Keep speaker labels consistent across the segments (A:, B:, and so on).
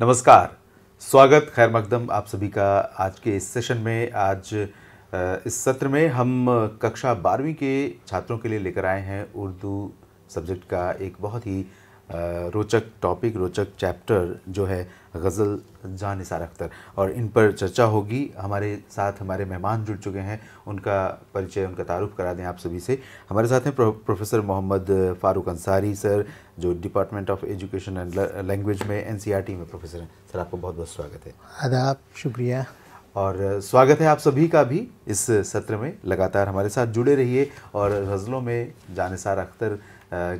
A: नमस्कार स्वागत खैर मकदम आप सभी का आज के इस सेशन में आज इस सत्र में हम कक्षा बारहवीं के छात्रों के लिए लेकर आए हैं उर्दू सब्जेक्ट का एक बहुत ही रोचक टॉपिक रोचक चैप्टर जो है गज़ल जान निसार अख्तर और इन पर चर्चा होगी हमारे साथ हमारे मेहमान जुड़ चुके हैं उनका परिचय उनका तारुफ करा दें आप सभी से हमारे साथ हैं pro, professor Mohammad Farooq Ansari sir जो department of education and language में एन e में प्रोफेसर हैं सर आपको बहुत बहुत स्वागत है
B: आदाब शुक्रिया
A: और स्वागत है आप सभी का भी इस सत्र में लगातार हमारे साथ जुड़े रहिए और गज़लों में जानसार अख्तर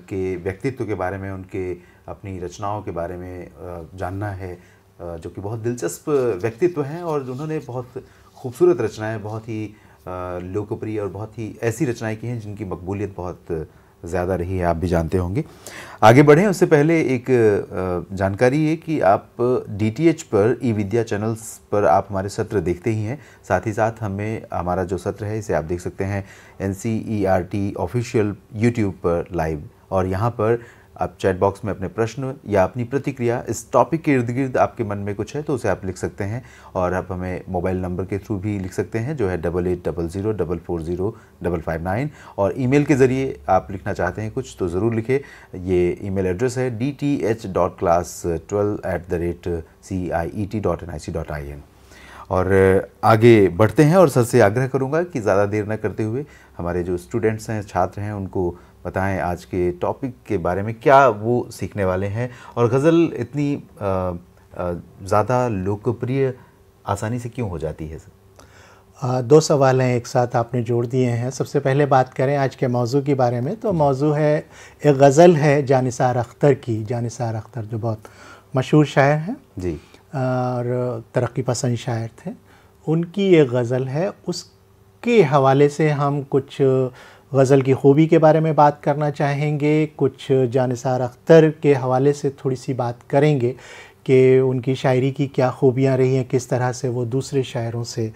A: के व्यक्तित्व के बारे में उनके अपनी रचनाओं के बारे में जानना है जो कि बहुत दिलचस्प व्यक्तित्व हैं और उन्होंने बहुत खूबसूरत रचनाएं बहुत ही लोकप्रिय और बहुत ही ऐसी रचनाएं की हैं जिनकी मकबूलियत बहुत ज़्यादा रही है आप भी जानते होंगे आगे बढ़ें उससे पहले एक जानकारी है कि आप डी पर ई विद्या चैनल्स पर आप हमारे सत्र देखते ही हैं साथ ही साथ हमें हमारा जो सत्र है इसे आप देख सकते हैं N C E R T official YouTube पर लाइव और यहाँ पर आप चैट बॉक्स में अपने प्रश्न या अपनी प्रतिक्रिया इस टॉपिक के इर्द गिर्द आपके मन में कुछ है तो उसे आप लिख सकते हैं और आप हमें मोबाइल नंबर के थ्रू भी लिख सकते हैं जो है double eight double zero double four zero double five nine और ईमेल के ज़रिए आप लिखना चाहते हैं कुछ तो ज़रूर लिखे ये ईमेल एड्रेस है D T H dot class twelve at the rate C I E T dot N I C dot I N और आगे बढ़ते हैं और सर से आग्रह करूंगा कि ज़्यादा देर न करते हुए हमारे जो स्टूडेंट्स हैं छात्र हैं उनको बताएं आज के टॉपिक के बारे में क्या वो सीखने वाले हैं और गज़ल इतनी ज़्यादा लोकप्रिय आसानी से क्यों हो जाती है
B: सर दो सवाल हैं एक साथ आपने जोड़ दिए हैं सबसे पहले बात करें आज के मौजू के बारे में तो मौजू है एक गज़ल है जानिसार अख्तर की जानिसार अख्तर जो बहुत मशहूर शायर हैं जी और तरक्की पसंद शायर थे उनकी ये गज़ल है उसके हवाले से हम कुछ गज़ल की खूबी के बारे में बात करना चाहेंगे कुछ जानसार अख्तर के हवाले से थोड़ी सी बात करेंगे कि उनकी शायरी की क्या खूबियाँ रही हैं किस तरह से वो दूसरे शायरों से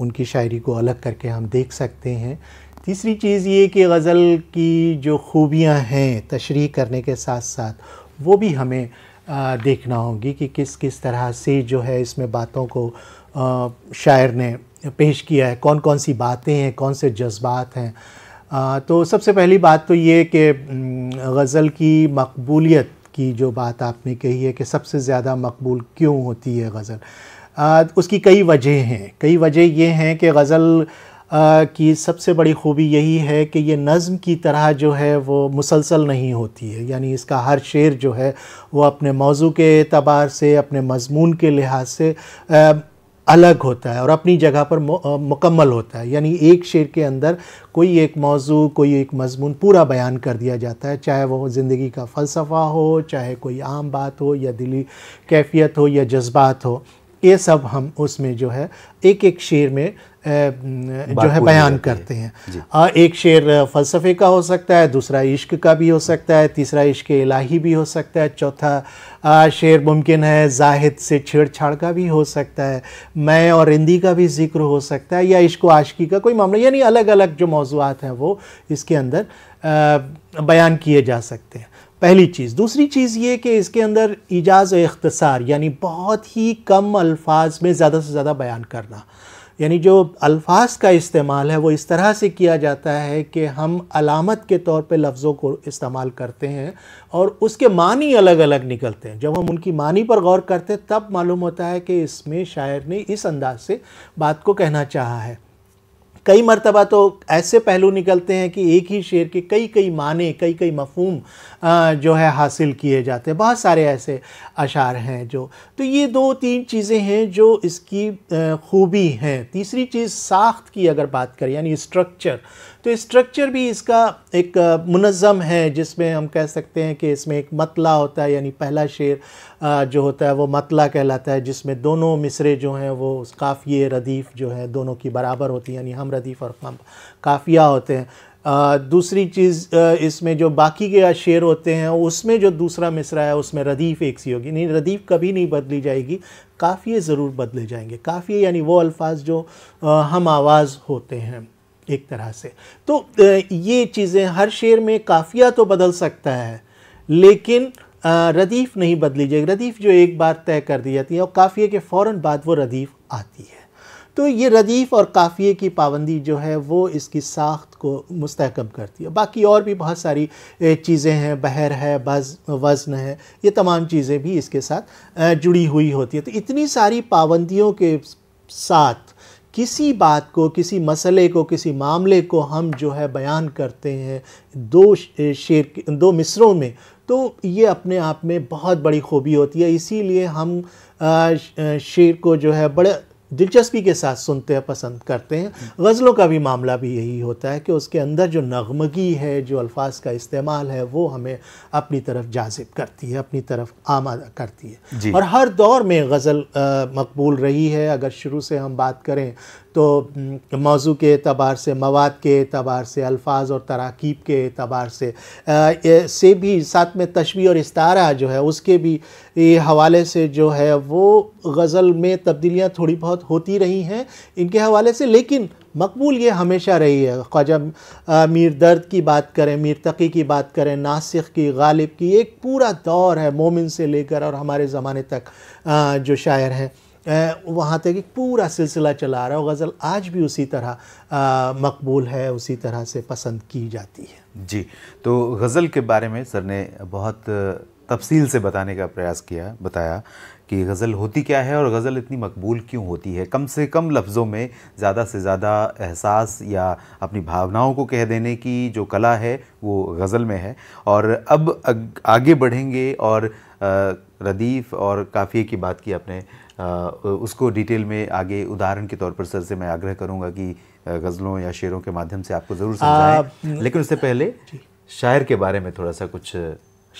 B: उनकी शायरी को अलग करके हम देख सकते हैं तीसरी चीज़ ये कि गज़ल की जो खूबियाँ हैं तशरी करने के साथ साथ वो भी हमें देखना होगी कि किस किस तरह से जो है इसमें बातों को शायर ने पेश किया है कौन कौन सी बातें हैं कौन से जज्बात हैं तो सबसे पहली बात तो ये कि गज़ल की मकबूलियत की जो बात आपने कही है कि सबसे ज़्यादा मकबूल क्यों होती है गज़ल उसकी कई वजह हैं कई वजह ये हैं कि गज़ल की सबसे बड़ी खूबी यही है कि ये नज़म की तरह जो है वो मुसलसल नहीं होती है यानी इसका हर शेर जो है वो अपने मौजू के अतबार से अपने मजमून के लिहाज से अलग होता है और अपनी जगह पर मुकम्मल होता है यानी एक शेर के अंदर कोई एक मौजू कोई एक मजमून पूरा बयान कर दिया जाता है चाहे वो ज़िंदगी का फ़लसफ़ा हो चाहे कोई आम बात हो या दिली कैफियत हो या जज्बात हो ये सब हम उसमें जो है एक एक शेर में जो है बयान करते हैं आ, एक शेर फ़लसफ़े का हो सकता है दूसरा इश्क का भी हो सकता है तीसरा इश्क इलाही भी हो सकता है चौथा शेर मुमकिन है जाहिद से छेड़छाड़ का भी हो सकता है मैं और हिंदी का भी जिक्र हो सकता है या इश्को आशकी का कोई मामला यानी अलग अलग जो मौजूद हैं वो इसके अंदर आ, बयान किए जा सकते हैं पहली चीज़ दूसरी चीज़ ये कि इसके अंदर इजाज़ अख्तसार यानी बहुत ही कम अल्फाज में ज़्यादा से ज़्यादा बयान करना यानी जो अल्फाज का इस्तेमाल है वो इस तरह से किया जाता है कि हम अलामत के तौर पे लफ्ज़ों को इस्तेमाल करते हैं और उसके मानी अलग अलग निकलते हैं जब हम उनकी मानी पर गौर करते हैं तब मालूम होता है कि इसमें शायर ने इस अंदाज से बात को कहना चाहा है कई मरतबा तो ऐसे पहलू निकलते हैं कि एक ही शेर के कई कई माने कई कई मफहम जो है हासिल किए जाते हैं बहुत सारे ऐसे अशार हैं जो तो ये दो तीन चीज़ें हैं जो इसकी खूबी हैं तीसरी चीज़ साख्त की अगर बात करें यानी स्ट्रक्चर तो स्ट्रक्चर भी इसका एक मुनज़म है जिसमें हम कह सकते हैं कि इसमें एक मतला होता है यानी पहला शेर जो होता है वो मतला कहलाता है जिसमें दोनों मिसरे जो हैं वो काफ़िए रदीफ़ जो है दोनों की बराबर होती है यानी हम रदीफ़ और हम काफ़िया होते हैं आ, दूसरी चीज़ इसमें जो बाकी के शेर होते हैं उसमें जो दूसरा मिसरा है उसमें रदीफ़ एक सी होगी नहीं रदीफ़ कभी नहीं बदली जाएगी काफ़िए ज़रूर बदले जाएंगे काफ़िए यानी वो अल्फाज जो हम आवाज़ होते हैं एक तरह से तो ये चीज़ें हर शेर में काफ़िया तो बदल सकता है लेकिन रदीफ़ नहीं बदली जाएगी रदीफ़ जो एक बार तय कर दी जाती है और काफ़िए के फ़ौर बाद वो रदीफ़ आती है तो ये रदीफ़ और काफ़िए की पाबंदी जो है वो इसकी साख्त को मस्तकम करती है बाकी और भी बहुत सारी चीज़ें हैं बहर है बज वज़न है ये तमाम चीज़ें भी इसके साथ जुड़ी हुई होती है तो इतनी सारी पाबंदियों के साथ किसी बात को किसी मसले को किसी मामले को हम जो है बयान करते हैं दो शेर दो मिसरों में तो ये अपने आप में बहुत बड़ी खूबी होती है इसीलिए हम शेर को जो है बड़े दिलचस्पी के साथ सुनते हैं पसंद करते हैं गज़लों का भी मामला भी यही होता है कि उसके अंदर जो नगमगी है जो अल्फाज का इस्तेमाल है वो हमें अपनी तरफ जाजिब करती है अपनी तरफ आमादा करती है और हर दौर में गज़ल मकबूल रही है अगर शुरू से हम बात करें तो मौजू के अतबार से मवाद के अतबार से अल्फाज और तराकीब के अतबार से आ, से भी साथ में तशवी और इस्तारा जो है उसके भी हवाले से जो है वो गज़ल में तब्दीलियाँ थोड़ी बहुत होती रही हैं इनके हवाले से लेकिन मकबूल ये हमेशा रही है ख्वाजा मीर दर्द की बात करें मीर तकी की बात करें नासिक की गालिब की एक पूरा दौर है मोमिन से लेकर और हमारे ज़माने तक जो शायर हैं वहाँ तक एक पूरा सिलसिला चला रहा है और गज़ल आज भी उसी तरह मकबूल है उसी तरह से पसंद की जाती
A: है जी तो गज़ल के बारे में सर ने बहुत तफसील से बताने का प्रयास किया बताया कि गज़ल होती क्या है और गज़ल इतनी मकबूल क्यों होती है कम से कम लफ्ज़ों में ज़्यादा से ज़्यादा एहसास या अपनी भावनाओं को कह देने की जो कला है वो गज़ल में है और अब आगे बढ़ेंगे और रदीफ़ और काफ़िए की बात की आपने उसको डिटेल में आगे उदाहरण के तौर पर सर से मैं आग्रह करूंगा कि गज़लों या शेरों के माध्यम से आपको ज़रूर समझाएं लेकिन उससे पहले शायर के बारे में थोड़ा सा कुछ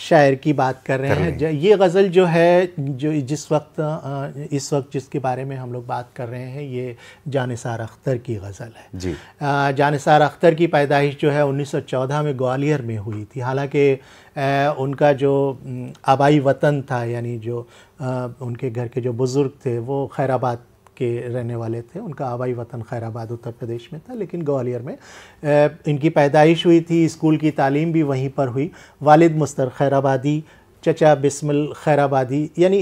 B: शायर की बात कर रहे कर हैं ये गज़ल जो है जो जिस वक्त इस वक्त जिसके बारे में हम लोग बात कर रहे हैं ये जानसार अख्तर की गज़ल है जी अख्तर की पैदाइश जो है 1914 में ग्वालियर में हुई थी हालांकि उनका जो आबाई वतन था यानी जो उनके घर के जो बुज़ुर्ग थे वो खैराबाद के रहने वाले थे उनका आबाई वतन खैराबाद उत्तर प्रदेश में था लेकिन ग्वालियर में इनकी पैदाइश हुई थी स्कूल की तालीम भी वहीं पर हुई वालिद मुस्तर खैराबादी चचा बिस्मिल खैराबादी यानी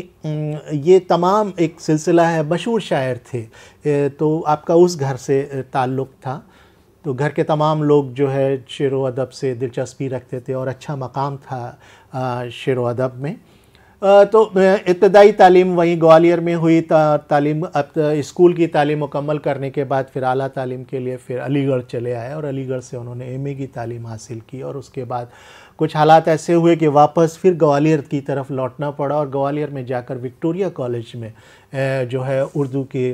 B: ये तमाम एक सिलसिला है मशहूर शायर थे तो आपका उस घर से ताल्लुक़ था तो घर के तमाम लोग जो है शेर व अदब से दिलचस्पी रखते थे और अच्छा मकाम था शेर व अदब में तो इब्तदाई तालीम वहीं ग्वालियर में हुई ता, तालीम अब स्कूल की तालीम मुकम्मल करने के बाद फिर अली तालीम के लिए फिर अलीगढ़ चले आए और अलीगढ़ से उन्होंने एमए की तालीम हासिल की और उसके बाद कुछ हालात ऐसे हुए कि वापस फिर ग्वालियर की तरफ लौटना पड़ा और ग्वालियर में जाकर विक्टोरिया कॉलेज में जो है उर्दू के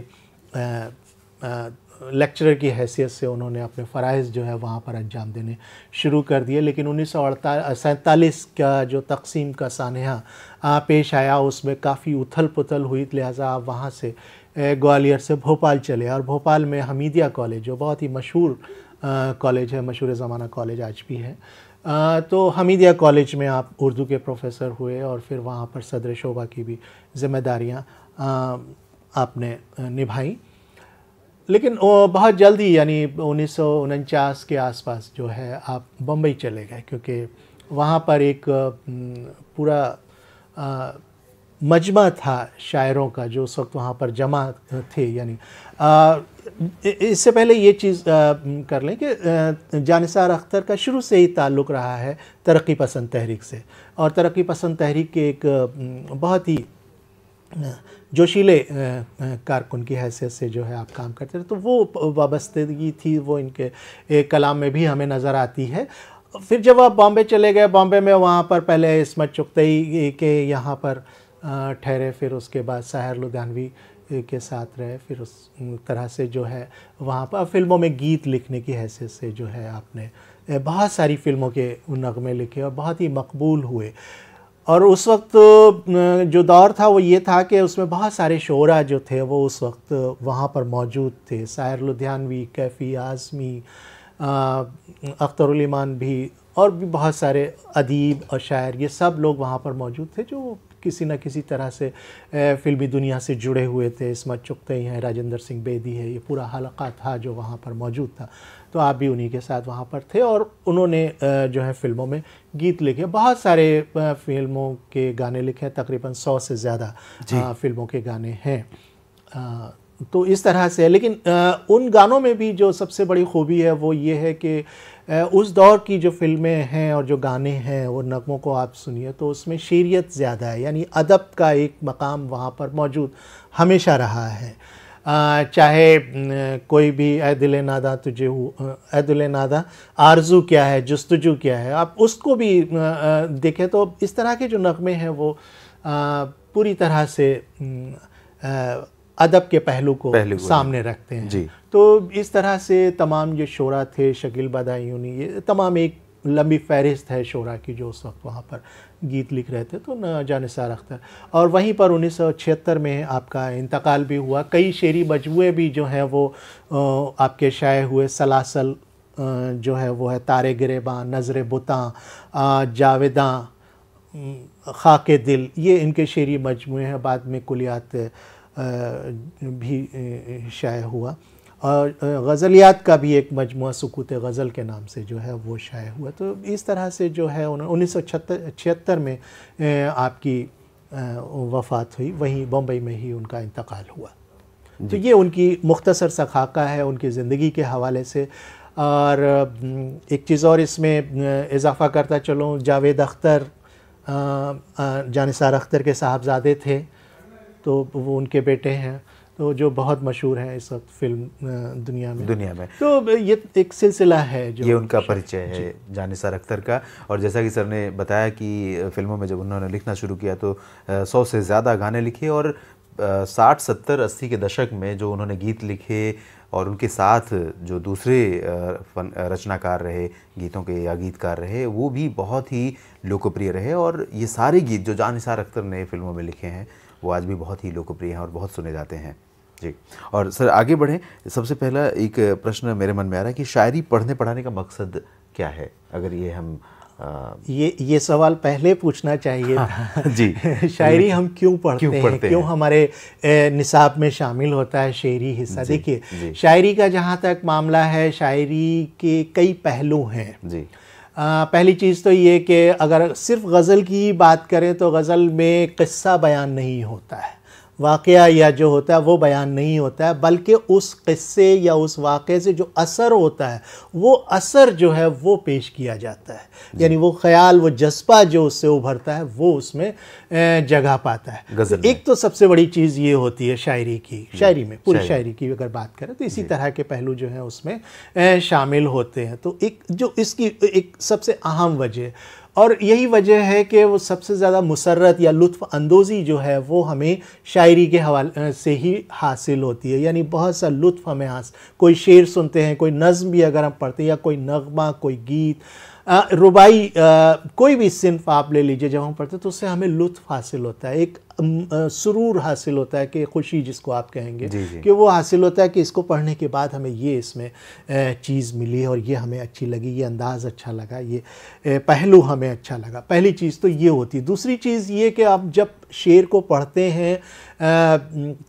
B: लेक्चरर की हैसियत से उन्होंने अपने फ़राइज़ जो है वहाँ पर अंजाम देने शुरू कर दिए लेकिन उन्नीस सौ सैंतालीस का जो तकसीम का सानहा पेश आया उसमें काफ़ी उथल पुथल हुई लिहाजा आप वहाँ से ग्वालियर से भोपाल चले और भोपाल में हमीदिया कॉलेज जो बहुत ही मशहूर कॉलेज है मशहूर ज़माना कॉलेज आज भी है आ, तो हमीदिया कॉलेज में आप उर्दू के प्रोफेसर हुए और फिर वहाँ पर सदर शोभा की भी जिम्मेदारियाँ आपने निभाई लेकिन बहुत जल्दी यानी उन्नीस के आसपास जो है आप बम्बई चले गए क्योंकि वहाँ पर एक पूरा मजमा था शायरों का जो उस वक्त वहाँ पर जमा थे यानी इससे पहले ये चीज़ कर लें कि जानसार अख्तर का शुरू से ही ताल्लुक़ रहा है तरक्की पसंद तहरीक से और तरक्की पसंद तहरीक के एक बहुत ही जोशीले कारकुन की हैसियत से जो है आप काम करते थे तो वो वाबस्तगी थी वो इनके कलाम में भी हमें नज़र आती है फिर जब आप बॉम्बे चले गए बॉम्बे में वहाँ पर पहले इसमत चुगतई के यहाँ पर ठहरे फिर उसके बाद साहिर लुधियानवी के साथ रहे फिर उस तरह से जो है वहाँ पर फिल्मों में गीत लिखने की हैसियत से जो है आपने बहुत सारी फिल्मों के नगमे लिखे और बहुत ही मकबूल हुए और उस वक्त जो दौर था वो ये था कि उसमें बहुत सारे शोरा जो थे वो उस वक्त वहाँ पर मौजूद थे शायर लुधियानवी कैफ़ी आज़मी अख्तरमान भी और भी बहुत सारे अदीब और शायर ये सब लोग वहाँ पर मौजूद थे जो किसी न किसी तरह से फिल्मी दुनिया से जुड़े हुए थे इसमत चुगते हैं राजेंद्र सिंह बेदी है ये पूरा हलका था जो वहाँ पर मौजूद था तो आप भी उन्हीं के साथ वहाँ पर थे और उन्होंने जो है फिल्मों में गीत लिखे बहुत सारे फिल्मों के गाने लिखे हैं तकरीबन सौ से ज़्यादा फिल्मों के गाने हैं तो इस तरह से है लेकिन उन गानों में भी जो सबसे बड़ी खूबी है वो ये है कि उस दौर की जो फिल्में हैं और जो गाने हैं वो नगमों को आप सुनिए तो उसमें शेरियत ज़्यादा है यानी अदब का एक मकाम वहाँ पर मौजूद हमेशा रहा है चाहे कोई भी ऐदिल नादा तुझे दिल नादा आरजू क्या है जस्तजू क्या है आप उसको भी देखें तो इस तरह के जो नगमे हैं वो पूरी तरह से अदब के पहलू को पहलू सामने रखते हैं जी। तो इस तरह से तमाम जो शोरा थे शकील बदायूनी ये तमाम एक लंबी फहरिस्त है शोरा की जो उस वक्त वहाँ पर गीत लिख रहे थे तो सार अख्तर और वहीं पर 1976 में आपका इंतकाल भी हुआ कई शेरी मजमुए भी जो हैं वो आपके शाये हुए सलासल जो है वो है तारे गिरेबाँ नजर बुताँ जावेदा के दिल ये इनके शेरी मजमू हैं बाद में कुलियात भी शाये हुआ और गज़लियात का भी एक मजमु सकूत गज़ल के नाम से जो है वो शाये हुआ तो इस तरह से जो है उन्नीस सौ छिहत्तर में आपकी वफात हुई वहीं बम्बई में ही उनका इंतकाल हुआ तो ये उनकी मुख्तसर सा खाका है उनकी ज़िंदगी के हवाले से और एक चीज़ और इसमें इजाफ़ा करता चलूँ जावेद अख्तर जानिसार अख्तर के साहबजादे थे तो वो उनके बेटे हैं तो जो बहुत मशहूर है इस वक्त फिल्म दुनिया में दुनिया में तो ये एक सिलसिला है जो ये
A: उनका परिचय है जानिसार अख्तर का और जैसा कि सर ने बताया कि फिल्मों में जब उन्होंने लिखना शुरू किया तो सौ से ज़्यादा गाने लिखे और साठ सत्तर अस्सी के दशक में जो उन्होंने गीत लिखे और उनके साथ जो दूसरे रचनाकार रहे गीतों के या गीतकार रहे वो भी बहुत ही लोकप्रिय रहे और ये सारे गीत जो जानिसार अख्तर ने फिल्मों में लिखे हैं वो आज भी बहुत ही लोकप्रिय हैं और बहुत सुने जाते हैं जी और सर आगे बढ़ें सबसे पहला एक प्रश्न मेरे मन में आ रहा है कि शायरी पढ़ने पढ़ाने का मकसद क्या है अगर ये हम आ,
B: ये ये सवाल पहले पूछना चाहिए हाँ, जी शायरी हम क्यों पढ़ते क्यों पढ़ते हैं, हैं क्यों हमारे निसाब में शामिल होता है शेरी हिस्सा देखिए शायरी का जहाँ तक मामला है शायरी के कई पहलू हैं जी आ, पहली चीज़ तो ये कि अगर सिर्फ गज़ल की बात करें तो गज़ल में किस्सा बयान नहीं होता है वाक़ या जो होता है वो बयान नहीं होता है बल्कि उस किस्से या उस वाक़े से जो असर होता है वो असर जो है वो पेश किया जाता है यानी वो ख्याल वो जज्बा जो उससे उभरता है वो उसमें जगह पाता है तो एक तो सबसे बड़ी चीज़ ये होती है शायरी की शायरी में पूरी शायरी, शायरी की अगर बात करें तो इसी तरह के पहलू जो हैं उसमें शामिल होते हैं तो एक जो इसकी एक सबसे अहम वजह और यही वजह है कि वो सबसे ज़्यादा मुसरत या लुत्फ़ अंदोज़ी जो है वो हमें शायरी के हवाले से ही हासिल होती है यानी बहुत सा लुत्फ़ हमें हास कोई शेर सुनते हैं कोई नज़म भी अगर हम पढ़ते हैं या कोई नगमा कोई गीत रुबाई कोई भी सिंफ आप ले लीजिए जब हम पढ़ते हैं तो उससे हमें लुत्फ़ हासिल होता है एक सुरूर हासिल होता है कि खुशी जिसको आप कहेंगे जी जी। कि वो हासिल होता है कि इसको पढ़ने के बाद हमें ये इसमें चीज़ मिली और ये हमें अच्छी लगी ये अंदाज़ अच्छा लगा ये पहलू हमें अच्छा लगा पहली चीज़ तो ये होती दूसरी चीज़ ये कि आप जब शेर को पढ़ते हैं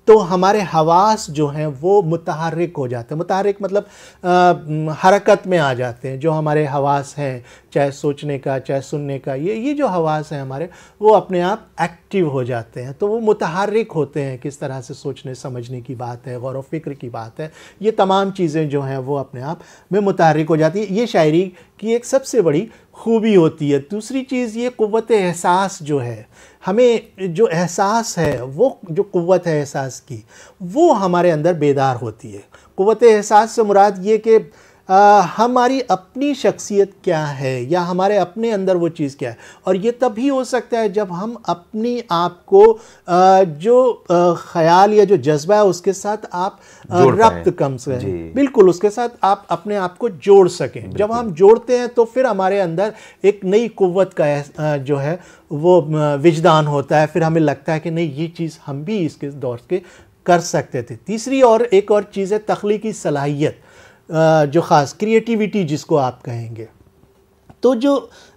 B: तो हमारे हवास जो हैं वो मुतहरक हो जाते हैं मुतहरक मतलब हरकत में आ जाते हैं जो हमारे हवास हैं चाहे सोचने का चाहे सुनने का ये ये जो हवास हैं हमारे वो अपने आप एक्टिव हो जाते हैं करते हैं तो वो मुतहरक होते हैं किस तरह से सोचने समझने की बात है गौर वफिक्र की बात है ये तमाम चीज़ें जो हैं वो अपने आप में मुतहरक हो जाती है ये शायरी की एक सबसे बड़ी खूबी होती है दूसरी चीज़ ये क़वत एहसास जो है हमें जो एहसास है वो जो क़वत है एहसास की वो हमारे अंदर बेदार होती है क़वत एहसास से मुराद ये कि आ, हमारी अपनी शख्सियत क्या है या हमारे अपने अंदर वो चीज़ क्या है और ये तभी हो सकता है जब हम अपनी आप को जो ख्याल या जो जज्बा है उसके साथ आप रब्त कम से बिल्कुल उसके साथ आप अपने आप को जोड़ सकें जब हम जोड़ते हैं तो फिर हमारे अंदर एक नई कुत का जो है वो विजदान होता है फिर हमें लगता है कि नहीं ये चीज़ हम भी इसके दौर के कर सकते थे तीसरी और एक और चीज़ है तख्लीकी सलाहियत जो ख़ास क्रिएटिविटी जिसको आप कहेंगे तो जो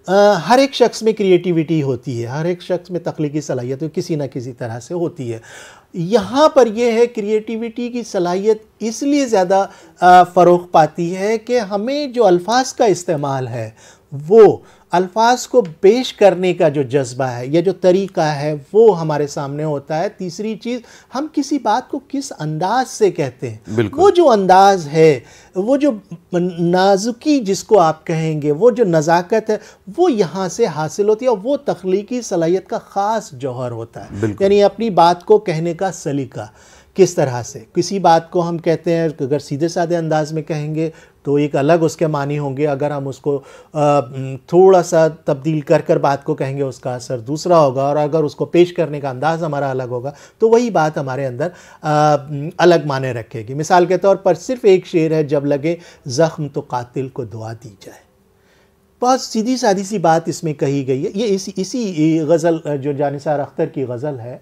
B: आ, हर एक शख्स में क्रिएटिविटी होती है हर एक शख्स में तख्लीकी सलाहियत तो किसी ना किसी तरह से होती है यहाँ पर यह है क्रिएटिविटी की सलाहियत इसलिए ज़्यादा फ़रोग पाती है कि हमें जो अल्फाज का इस्तेमाल है वो अल्फाज को पेश करने का जो जज्बा है या जो तरीका है वो हमारे सामने होता है तीसरी चीज़ हम किसी बात को किस अंदाज से कहते हैं वो जो अंदाज है वो जो नाजुकी जिसको आप कहेंगे वो जो नज़ाकत है वो यहाँ से हासिल होती है और वो तख्लीकी सलाहियत का ख़ास जौहर होता है यानी अपनी बात को कहने का सलीका किस तरह से किसी बात को हम कहते हैं अगर सीधे साधे अंदाज में कहेंगे तो एक अलग उसके मानी होंगे अगर हम उसको थोड़ा सा तब्दील कर कर बात को कहेंगे उसका असर दूसरा होगा और अगर उसको पेश करने का अंदाज़ हमारा अलग होगा तो वही बात हमारे अंदर अलग माने रखेगी मिसाल के तौर पर सिर्फ एक शेर है जब लगे ज़ख्म तो कातिल को दुआ दी जाए बहुत सीधी सादी सी बात इसमें कही गई है ये इसी इसी गज़ल जो जानिसार अख्तर की गज़ल है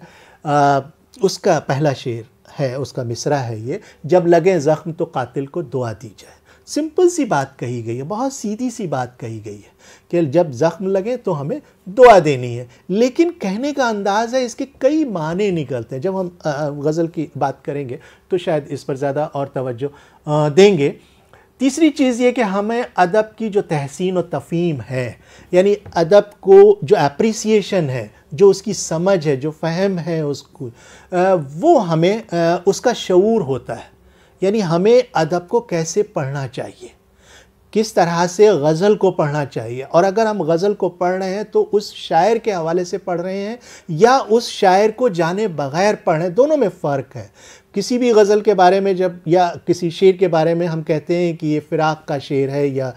B: आ, उसका पहला शेर है उसका मिसरा है ये जब लगे ज़ख्म तो कातिल को दुआ दी जाए सिंपल सी बात कही गई है बहुत सीधी सी बात कही गई है कि जब ज़ख्म लगे तो हमें दुआ देनी है लेकिन कहने का अंदाज़ है इसके कई माने निकलते हैं जब हम गज़ल की बात करेंगे तो शायद इस पर ज़्यादा और तवज्जो देंगे तीसरी चीज़ ये कि हमें अदब की जो तहसीन और तफीम है यानी अदब को जो एप्रिसिएशन है जो उसकी समझ है जो फहम है उसको वो हमें उसका शूर होता है यानी हमें अदब को कैसे पढ़ना चाहिए किस तरह से गज़ल को पढ़ना चाहिए और अगर हम गज़ल को पढ़ रहे हैं तो उस शायर के हवाले से पढ़ रहे हैं या उस शायर को जाने बगैर पढ़ रहे हैं दोनों में फ़र्क है किसी भी गज़ल के बारे में जब या किसी शेर के बारे में हम कहते हैं कि ये फ़िराक़ का शेर है या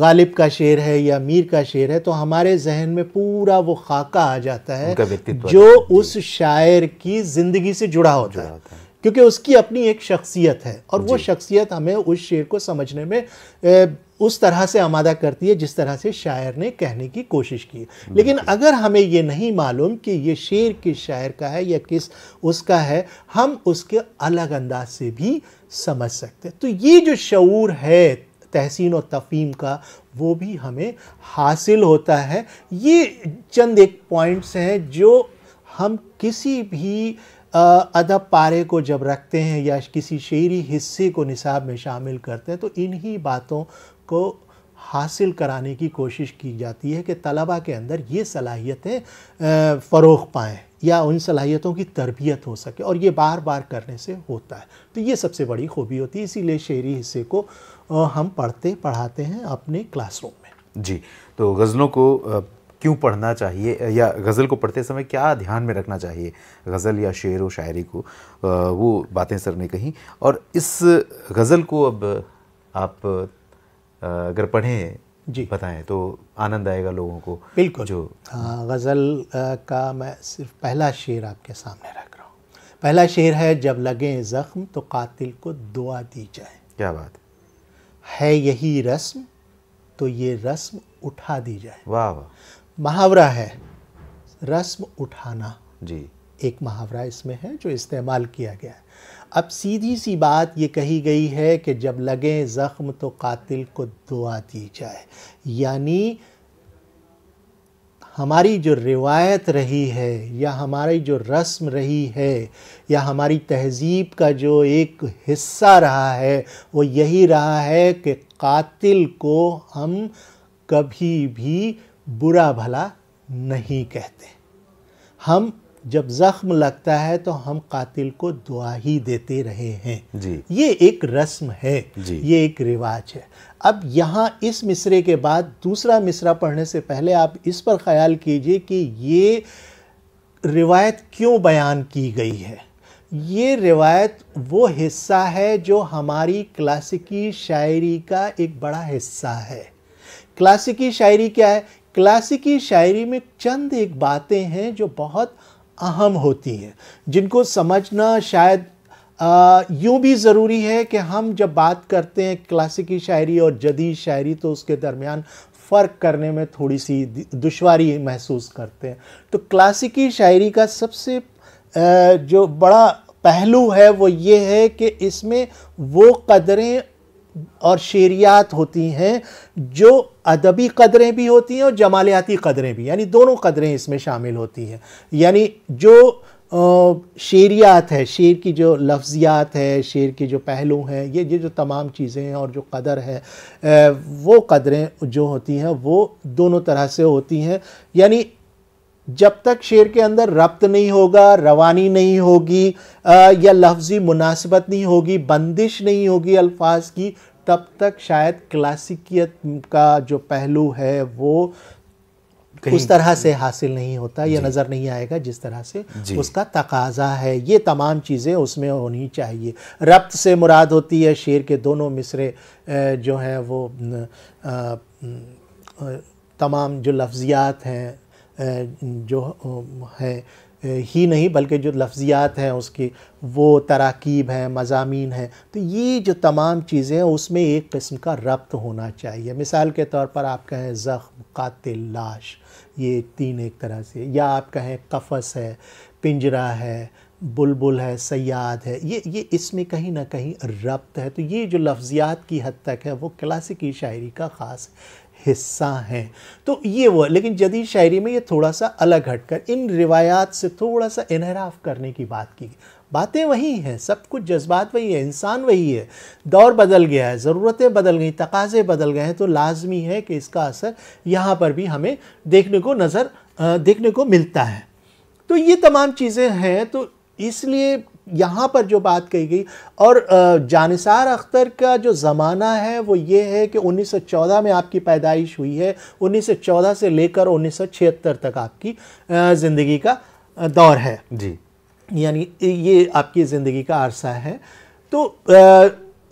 B: गालिब का शेर है या मीर का शेर है तो हमारे जहन में पूरा वो खाका आ जाता है जो उस शायर की ज़िंदगी से जुड़ा होता है क्योंकि उसकी अपनी एक शख्सियत है और वो शख्सियत हमें उस शेर को समझने में ए, उस तरह से आमादा करती है जिस तरह से शायर ने कहने की कोशिश की लेकिन अगर हमें ये नहीं मालूम कि ये शेर किस शायर का है या किस उसका है हम उसके अलग अंदाज से भी समझ सकते तो ये जो शूर है तहसीन और तफीम का वो भी हमें हासिल होता है ये चंद एक पॉइंट्स हैं जो हम किसी भी अदब पारे को जब रखते हैं या किसी शेरी हिस्से को निसाब में शामिल करते हैं तो इन्हीं बातों को हासिल कराने की कोशिश की जाती है कि तलबा के अंदर ये सलाहियतें फ़रोग पाएँ या उन सलाहियतों की तरबियत हो सके और ये बार बार करने से होता है तो ये सबसे बड़ी खूबी होती है इसीलिए शेरी हिस्से को हम पढ़ते पढ़ाते हैं अपने क्लासरूम
A: में जी तो गज़लों को क्यों पढ़ना चाहिए या गज़ल को पढ़ते समय क्या ध्यान में रखना चाहिए गज़ल या शेर व शायरी को वो बातें सर ने कहीं और इस गज़ल को अब आप अगर पढ़ें जी बताएं तो आनंद आएगा लोगों को बिल्कुल जो
B: हाँ गज़ल का मैं सिर्फ पहला शेर आपके सामने रख रहा हूँ पहला शेर है जब लगें ज़ख्म तो कातिल को दुआ दी जाए क्या बात है यही रस्म तो ये रस्म उठा दी जाए वाह वाह महावरा है रस्म उठाना जी एक मुहावरा इसमें है जो इस्तेमाल किया गया है अब सीधी सी बात ये कही गई है कि जब लगे ज़ख्म तो कातिल को दुआ दी जाए यानी हमारी जो रिवायत रही है या हमारी जो रस्म रही है या हमारी तहज़ीब का जो एक हिस्सा रहा है वो यही रहा है कि कातिल को हम कभी भी बुरा भला नहीं कहते हम जब जख्म लगता है तो हम कातिल को दुआ ही देते रहे हैं जी ये एक रस्म है जी ये एक रिवाज है अब यहाँ इस मिसरे के बाद दूसरा मिसरा पढ़ने से पहले आप इस पर ख्याल कीजिए कि ये रिवायत क्यों बयान की गई है ये रिवायत वो हिस्सा है जो हमारी क्लासिकी शायरी का एक बड़ा हिस्सा है क्लासिकी शायरी क्या है क्लासिकी शायरी में चंद एक बातें हैं जो बहुत अहम होती हैं जिनको समझना शायद यूँ भी ज़रूरी है कि हम जब बात करते हैं क्लासिकी शायरी और जदीद शायरी तो उसके दरमियान फ़र्क करने में थोड़ी सी दुशारी महसूस करते हैं तो क्लासिकी शायरी का सबसे जो बड़ा पहलू है वो ये है कि इसमें वो कदरें और शेरियात होती हैं जो अदबी कदरें भी होती हैं और जमालियाती कदरें भी यानी दोनों कदरें इसमें शामिल होती हैं यानी जो शेरियात है शेर की जो लफ्ज़ियात है शेर के जो पहलू हैं ये ये जो तमाम चीज़ें हैं और जो कदर है वो कदरें जो होती हैं वो दोनों तरह से होती हैं यानी जब तक शेर के अंदर रब्त नहीं होगा रवानी नहीं होगी या लफ्ज़ी मुनासिबत नहीं होगी बंदिश नहीं होगी अल्फाज की तब तक शायद क्लासिकियत का जो पहलू है वो उस तरह से हासिल नहीं होता या नज़र नहीं आएगा जिस तरह से उसका तकाजा है ये तमाम चीज़ें उसमें होनी चाहिए रब्त से मुराद होती है शेर के दोनों मिसरे जो हैं वो तमाम जो लफ्ज़ियात हैं जो हैं ही नहीं बल्कि जो लफ्ज़ियात हैं उसकी वो तराकीब हैं मजामी हैं तो ये जो तमाम चीज़ें हैं उसमें एक किस्म का रब्त होना चाहिए मिसाल के तौर पर आप कहें ज़ख़्म कातिल लाश ये तीन एक तरह से या आप कहें कफ़स है पिंजरा है बुलबुल है सयाद है ये ये इसमें कहीं ना कहीं रब्त है तो ये जो लफ्ज़ियात की हद तक है वो क्लासिकी शायरी का ख़ास हिस्सा हैं तो ये वो लेकिन जदीद शायरी में ये थोड़ा सा अलग हटकर इन रिवायात से थोड़ा सा इनहराफ करने की बात की बातें वही हैं सब कुछ जज्बात वही है इंसान वही है दौर बदल गया है ज़रूरतें बदल गई तकाजे बदल गए हैं तो लाजमी है कि इसका असर यहाँ पर भी हमें देखने को नज़र देखने को मिलता है तो ये तमाम चीज़ें हैं तो इसलिए यहाँ पर जो बात कही गई और जानसार अख्तर का जो ज़माना है वो ये है कि 1914 में आपकी पैदाइश हुई है 1914 से लेकर 1976 तक आपकी ज़िंदगी का दौर है जी यानी ये आपकी ज़िंदगी का आरसा है तो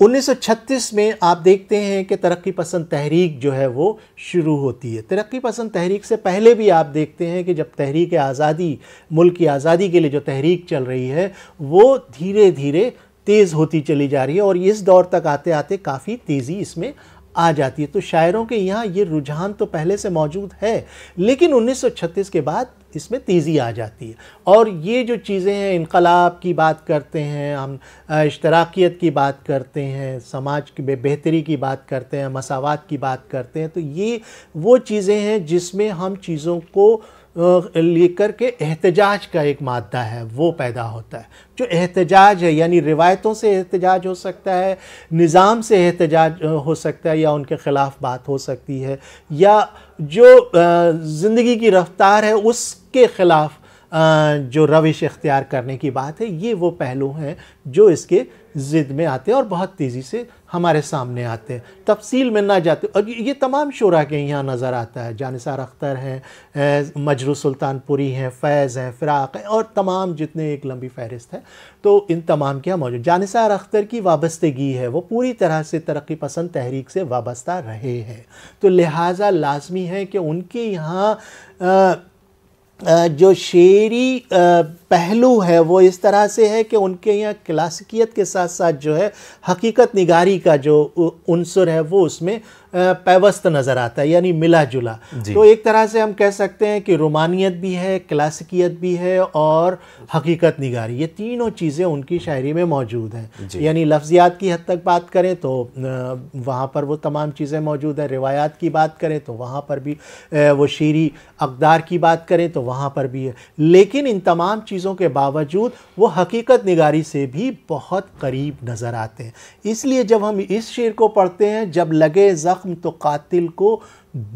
B: 1936 में आप देखते हैं कि तरक्की पसंद तहरीक जो है वो शुरू होती है तरक्की पसंद तहरीक से पहले भी आप देखते हैं कि जब तहरीक आज़ादी मुल्क की आज़ादी के लिए जो तहरीक चल रही है वो धीरे धीरे तेज़ होती चली जा रही है और इस दौर तक आते आते काफ़ी तेज़ी इसमें आ जाती है तो शायरों के यहाँ ये रुझान तो पहले से मौजूद है लेकिन 1936 के बाद इसमें तेज़ी आ जाती है और ये जो चीज़ें हैं इनकलाब की बात करते हैं हम इश्तराकियत की बात करते हैं समाज की बेहतरी की बात करते हैं मसावत की बात करते हैं तो ये वो चीज़ें हैं जिसमें हम चीज़ों को लेकर के एहतजाज का एक मादा है वो पैदा होता है जो एहतजाज है यानी रिवायतों से एहतजाज हो सकता है निज़ाम से एहतजाज हो सकता है या उनके ख़िलाफ़ बात हो सकती है या जो ज़िंदगी की रफ्तार है उसके ख़िलाफ़ जो रविश इख्तियार करने की बात है ये वो पहलू हैं जो इसके ज़िद में आते हैं और बहुत तेज़ी से हमारे सामने आते हैं तफसील में ना जाते और ये तमाम शुरा के यहाँ नज़र आता है जानसार अख्तर हैं मजरू सुल्तानपुरी हैं फैज़ हैं फ़िराक हैं और तमाम जितने एक लंबी फहरिस्त है तो इन तमाम के यहाँ मौजूद जानसार अख्तर की वाबस्तगी है वो पूरी तरह से तरक्की पसंद तहरीक से वाबस्ता रहे हैं तो लिहाजा लाजमी है कि उनके यहाँ जो शेरी पहलू है वो इस तरह से है कि उनके यहाँ क्लासिकियत के साथ साथ जो है हकीकत निगारी का जो उनसर है वो उसमें पैवस्त नज़र आता है यानी मिला जुला तो एक तरह से हम कह सकते हैं कि रोमानियत भी है क्लासिकियत भी है और हकीकत निगारी ये तीनों चीज़ें उनकी शायरी में मौजूद हैं यानी लफ्जियात की हद तक बात करें तो वहाँ पर वो तमाम चीज़ें मौजूद हैं रिवायात की बात करें तो वहाँ पर भी वो शेरी अकदार की बात करें तो वहाँ पर भी है लेकिन इन तमाम चीज़ चीज़ों के बावजूद वो हकीकत निगारी से भी बहुत करीब नज़र आते हैं इसलिए जब हम इस शेर को पढ़ते हैं जब लगे ज़ख्म तो कातिल को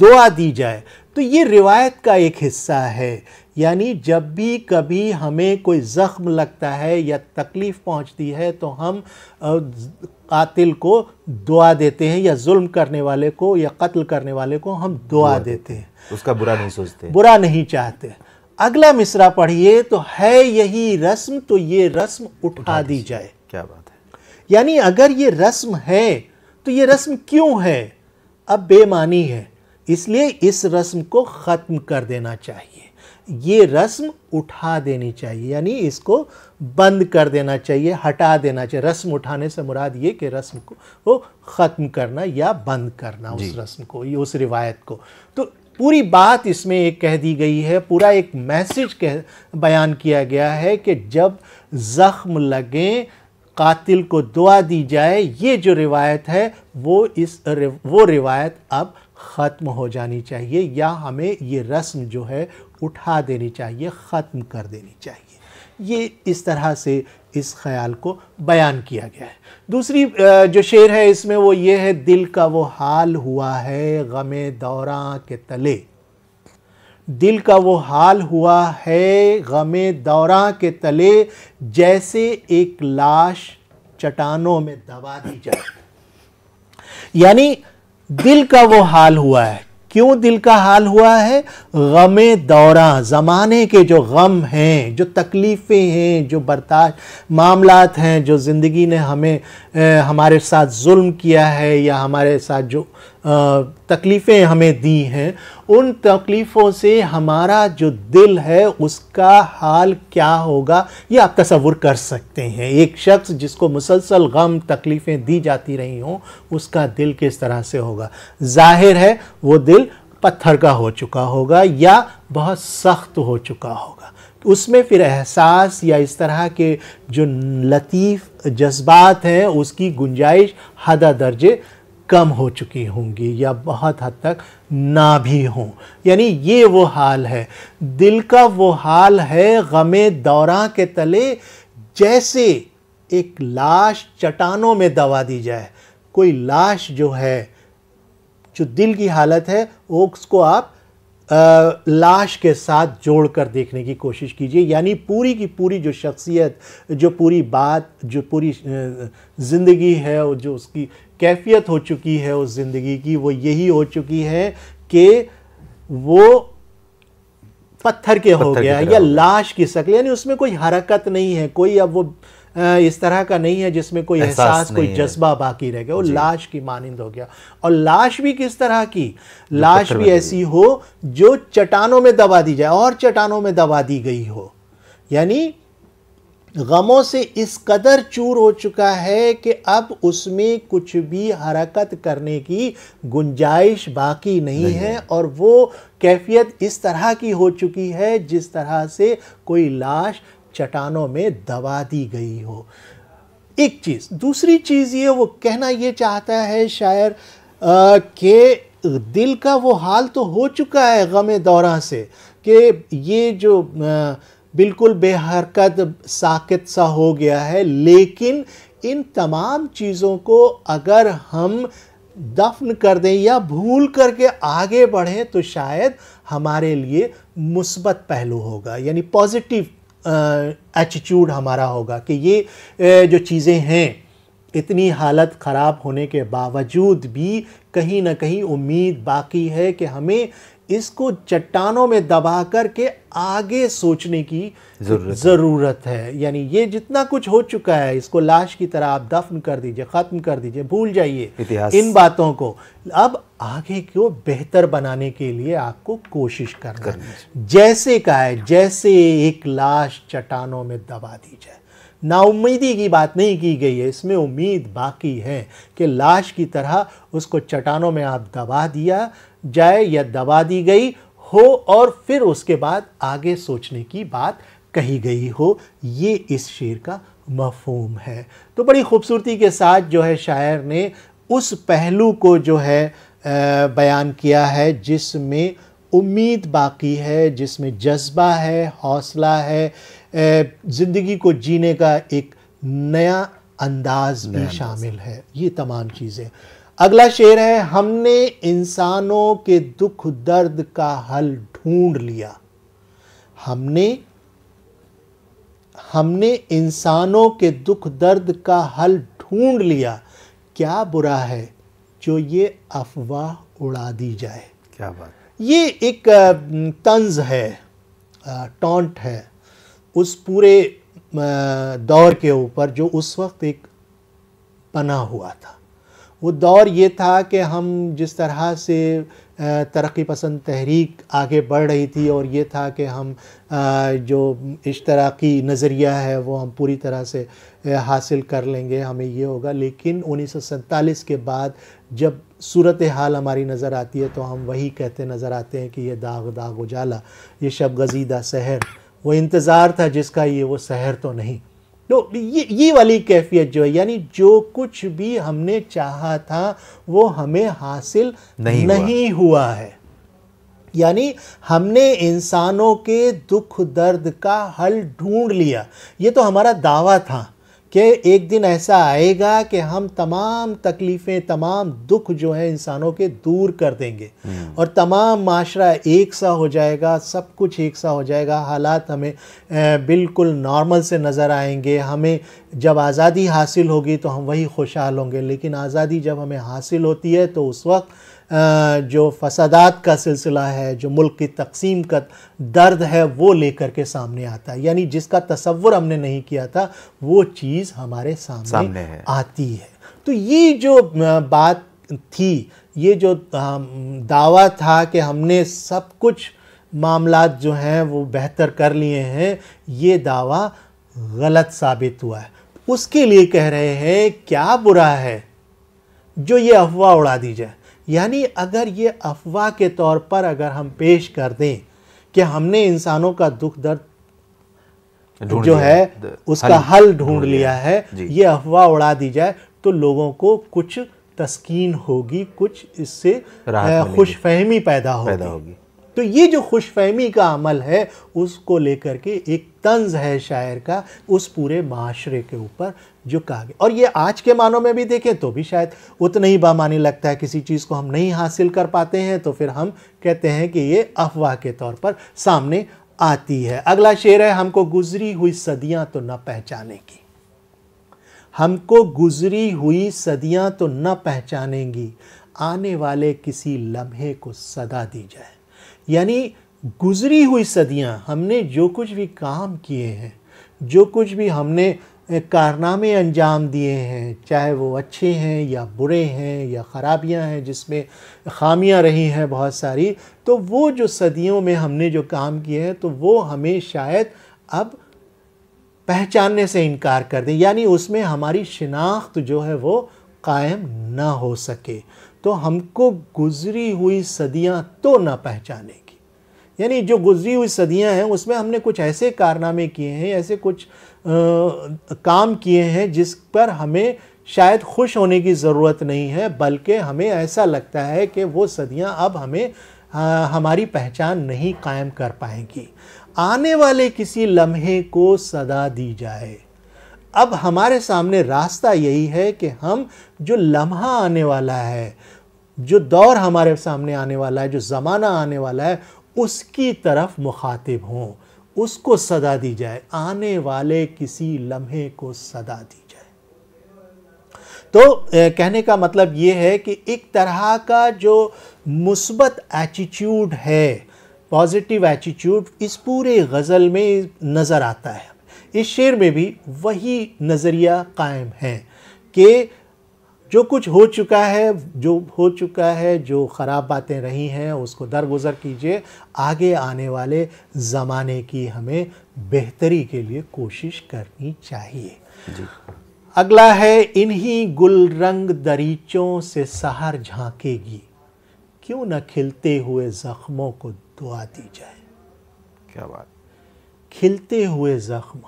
B: दुआ दी जाए तो ये रिवायत का एक हिस्सा है यानी जब भी कभी हमें कोई ज़ख्म लगता है या तकलीफ़ पहुंचती है तो हम कातिल को दुआ देते हैं या जुल्म करने वाले को या कत्ल करने वाले को हम दुआ, दुआ देते
A: हैं उसका बुरा नहीं सोचते
B: बुरा नहीं चाहते अगला मिसरा पढ़िए तो है यही रस्म तो ये रस्म उठा, उठा दी जाए क्या बात है यानी अगर ये रस्म है तो ये रस्म क्यों है अब बेमानी है इसलिए इस रस्म को ख़त्म कर देना चाहिए ये रस्म उठा देनी चाहिए यानी इसको बंद कर देना चाहिए हटा देना चाहिए रस्म उठाने से मुराद ये कि रस्म को वो ख़त्म करना या बंद करना उस रस्म को ये उस रिवायत को तो पूरी बात इसमें एक कह दी गई है पूरा एक मैसेज कह बयान किया गया है कि जब ज़ख्म लगें कातिल को दुआ दी जाए ये जो रिवायत है वो इस वो रिवायत अब ख़त्म हो जानी चाहिए या हमें ये रस्म जो है उठा देनी चाहिए ख़त्म कर देनी चाहिए ये इस तरह से इस ख्याल को बयान किया गया है दूसरी जो शेर है इसमें वो ये है दिल का वो हाल हुआ है गमे दौरा के तले दिल का वो हाल हुआ है गमे दौरा के तले जैसे एक लाश चट्टानों में दबा दी जाए यानी दिल का वो हाल हुआ है क्यों दिल का हाल हुआ है गम दौरा ज़माने के जो गम हैं जो तकलीफ़ें हैं जो बर्ताश मामलात हैं जो ज़िंदगी ने हमें हमारे साथ जुल्म किया है या हमारे साथ जो तकलीफ़ें हमें दी हैं उन तकलीफ़ों से हमारा जो दिल है उसका हाल क्या होगा ये आप तस्वुर कर सकते हैं एक शख्स जिसको मुसलसल गम तकलीफ़ें दी जाती रही हों उसका दिल किस तरह से होगा जाहिर है वो दिल पत्थर का हो चुका होगा या बहुत सख्त हो चुका होगा उसमें फिर एहसास या इस तरह के जो लतीफ़ जज्बात हैं उसकी गुंजाइश हदा दर्जे कम हो चुकी होंगी या बहुत हद तक ना भी हों यानी ये वो हाल है दिल का वो हाल है गम दौरा के तले जैसे एक लाश चट्टानों में दबा दी जाए कोई लाश जो है जो दिल की हालत है वो उसको आप लाश के साथ जोड़ कर देखने की कोशिश कीजिए यानी पूरी की पूरी जो शख्सियत जो पूरी बात जो पूरी ज़िंदगी है और जो उसकी कैफियत हो चुकी है उस ज़िंदगी की वो यही हो चुकी है कि वो पत्थर के पत्थर हो गया या लाश की शक्ल यानी उसमें कोई हरकत नहीं है कोई अब वो इस तरह का नहीं है जिसमें कोई एहसास कोई जज्बा बाकी रह गया वो लाश की मानंद हो गया और लाश भी किस तरह की लाश भी ऐसी हो जो चट्टानों में दबा दी जाए और चट्टानों में दबा दी गई हो यानी गमों से इस कदर चूर हो चुका है कि अब उसमें कुछ भी हरकत करने की गुंजाइश बाकी नहीं, नहीं है और वो कैफियत इस तरह की हो चुकी है जिस तरह से कोई लाश चट्टानों में दबा दी गई हो एक चीज़ दूसरी चीज़ ये वो कहना ये चाहता है शायर के दिल का वो हाल तो हो चुका है गम दौरा से कि ये जो आ, बिल्कुल बेहरकत साकित सा हो गया है लेकिन इन तमाम चीज़ों को अगर हम दफन कर दें या भूल करके आगे बढ़ें तो शायद हमारे लिए मुस्बत पहलू होगा यानी पॉजिटिव एटीट्यूड हमारा होगा कि ये जो चीज़ें हैं इतनी हालत ख़राब होने के बावजूद भी कहीं ना कहीं उम्मीद बाकी है कि हमें इसको चट्टानों में दबा करके आगे सोचने की ज़रूरत, ज़रूरत है यानी ये जितना कुछ हो चुका है इसको लाश की तरह आप दफन कर दीजिए ख़त्म कर दीजिए भूल जाइए इन बातों को अब आगे को बेहतर बनाने के लिए आपको कोशिश करना, जैसे का है जैसे एक लाश चट्टानों में दबा दी जाए नाउमीदी की बात नहीं की गई है इसमें उम्मीद बाकी है कि लाश की तरह उसको चट्टानों में आप दबा दिया जाए या दबा दी गई हो और फिर उसके बाद आगे सोचने की बात कही गई हो ये इस शेर का मफहूम है तो बड़ी खूबसूरती के साथ जो है शायर ने उस पहलू को जो है बयान किया है जिसमें उम्मीद बाकी है जिसमें जज्बा है हौसला है ज़िंदगी को जीने का एक नया अंदाज भी शामिल है ये तमाम चीज़ें अगला शेर है हमने इंसानों के दुख दर्द का हल ढूंढ लिया हमने हमने इंसानों के दुख दर्द का हल ढूंढ लिया क्या बुरा है जो ये अफवाह उड़ा दी जाए क्या बात ये एक तंज है टॉन्ट है उस पूरे दौर के ऊपर जो उस वक्त एक बना हुआ था वो दौर ये था कि हम जिस तरह से तरक्की पसंद तहरीक आगे बढ़ रही थी और ये था कि हम जो इश्तराकी नज़रिया है वो हम पूरी तरह से हासिल कर लेंगे हमें ये होगा लेकिन उन्नीस के बाद जब सूरत हाल हमारी नज़र आती है तो हम वही कहते नज़र आते हैं कि ये दाग दाग उजाला ये शब गजीदा शहर वो इंतज़ार था जिसका ये वो शहर तो नहीं तो ये ये वाली कैफियत जो है यानी जो कुछ भी हमने चाहा था वो हमें हासिल नहीं, नहीं हुआ, हुआ है यानी हमने इंसानों के दुख दर्द का हल ढूंढ लिया ये तो हमारा दावा था कि एक दिन ऐसा आएगा कि हम तमाम तकलीफ़ें तमाम दुख जो हैं इंसानों के दूर कर देंगे हम्म। और तमाम माशरा एक सा हो जाएगा सब कुछ एक सा हो जाएगा हालात हमें बिल्कुल नॉर्मल से नज़र आएंगे हमें जब आज़ादी हासिल होगी तो हम वही खुशहाल होंगे लेकिन आज़ादी जब हमें हासिल होती है तो उस वक्त जो फसादात का सिलसिला है जो मुल्क की तकसीम का दर्द है वो लेकर के सामने आता है यानी जिसका तस्वुर हमने नहीं किया था वो चीज़ हमारे सामने, सामने है। आती है तो ये जो बात थी ये जो दावा था कि हमने सब कुछ मामला जो हैं वो बेहतर कर लिए हैं ये दावा गलत साबित हुआ है उसके लिए कह रहे हैं क्या बुरा है जो ये अफवाह उड़ा दी जाए यानी अगर ये अफवाह के तौर पर अगर हम पेश कर दें कि हमने इंसानों का दुख दर्द जो है उसका हल ढूंढ लिया है ये अफवाह उड़ा दी जाए तो लोगों को कुछ तस्कीन होगी कुछ इससे खुश फहमी पैदा होगी तो ये जो खुशफहमी का अमल है उसको लेकर के एक तंज है शायर का उस पूरे माशरे के ऊपर जो कहा गया और ये आज के मानों में भी देखें तो भी शायद उतना ही बामानी लगता है किसी चीज़ को हम नहीं हासिल कर पाते हैं तो फिर हम कहते हैं कि ये अफवाह के तौर पर सामने आती है अगला शेर है हमको गुजरी हुई सदियाँ तो न पहचाने की हमको गुजरी हुई सदियाँ तो न पहचानेंगी आने वाले किसी लम्हे को सदा दी जाए यानी गुजरी हुई सदियाँ हमने जो कुछ भी काम किए हैं जो कुछ भी हमने कारनामे अंजाम दिए हैं चाहे वो अच्छे हैं या बुरे हैं या ख़राबियां हैं जिसमें खामियां रही हैं बहुत सारी तो वो जो सदियों में हमने जो काम किए हैं तो वो हमें शायद अब पहचानने से इनकार कर दें यानी उसमें हमारी शिनाख्त जो है वो कायम ना हो सके तो हमको गुजरी हुई सदियां तो ना पहचानेगी यानी जो गुजरी हुई सदियां हैं उसमें हमने कुछ ऐसे कारनामे किए हैं ऐसे कुछ आ, काम किए हैं जिस पर हमें शायद खुश होने की ज़रूरत नहीं है बल्कि हमें ऐसा लगता है कि वो सदियां अब हमें आ, हमारी पहचान नहीं कायम कर पाएंगी आने वाले किसी लम्हे को सदा दी जाए अब हमारे सामने रास्ता यही है कि हम जो लम्हा आने वाला है जो दौर हमारे सामने आने वाला है जो ज़माना आने वाला है उसकी तरफ मुखातिब हों उसको सदा दी जाए आने वाले किसी लम्हे को सदा दी जाए तो कहने का मतलब ये है कि एक तरह का जो मुस्बत एटीट्यूड है पॉजिटिव एटीट्यूड इस पूरे गज़ल में नज़र आता है इस शेर में भी वही नज़रिया कायम है कि जो कुछ हो चुका है जो हो चुका है जो ख़राब बातें रही हैं उसको दरगुजर कीजिए आगे आने वाले ज़माने की हमें बेहतरी के लिए कोशिश करनी चाहिए अगला है इन्हीं गुल रंग दरीचों से सहार झांकेगी क्यों न खिलते हुए ज़ख्मों को दुआ दी जाए क्या बात खिलते हुए ज़ख्म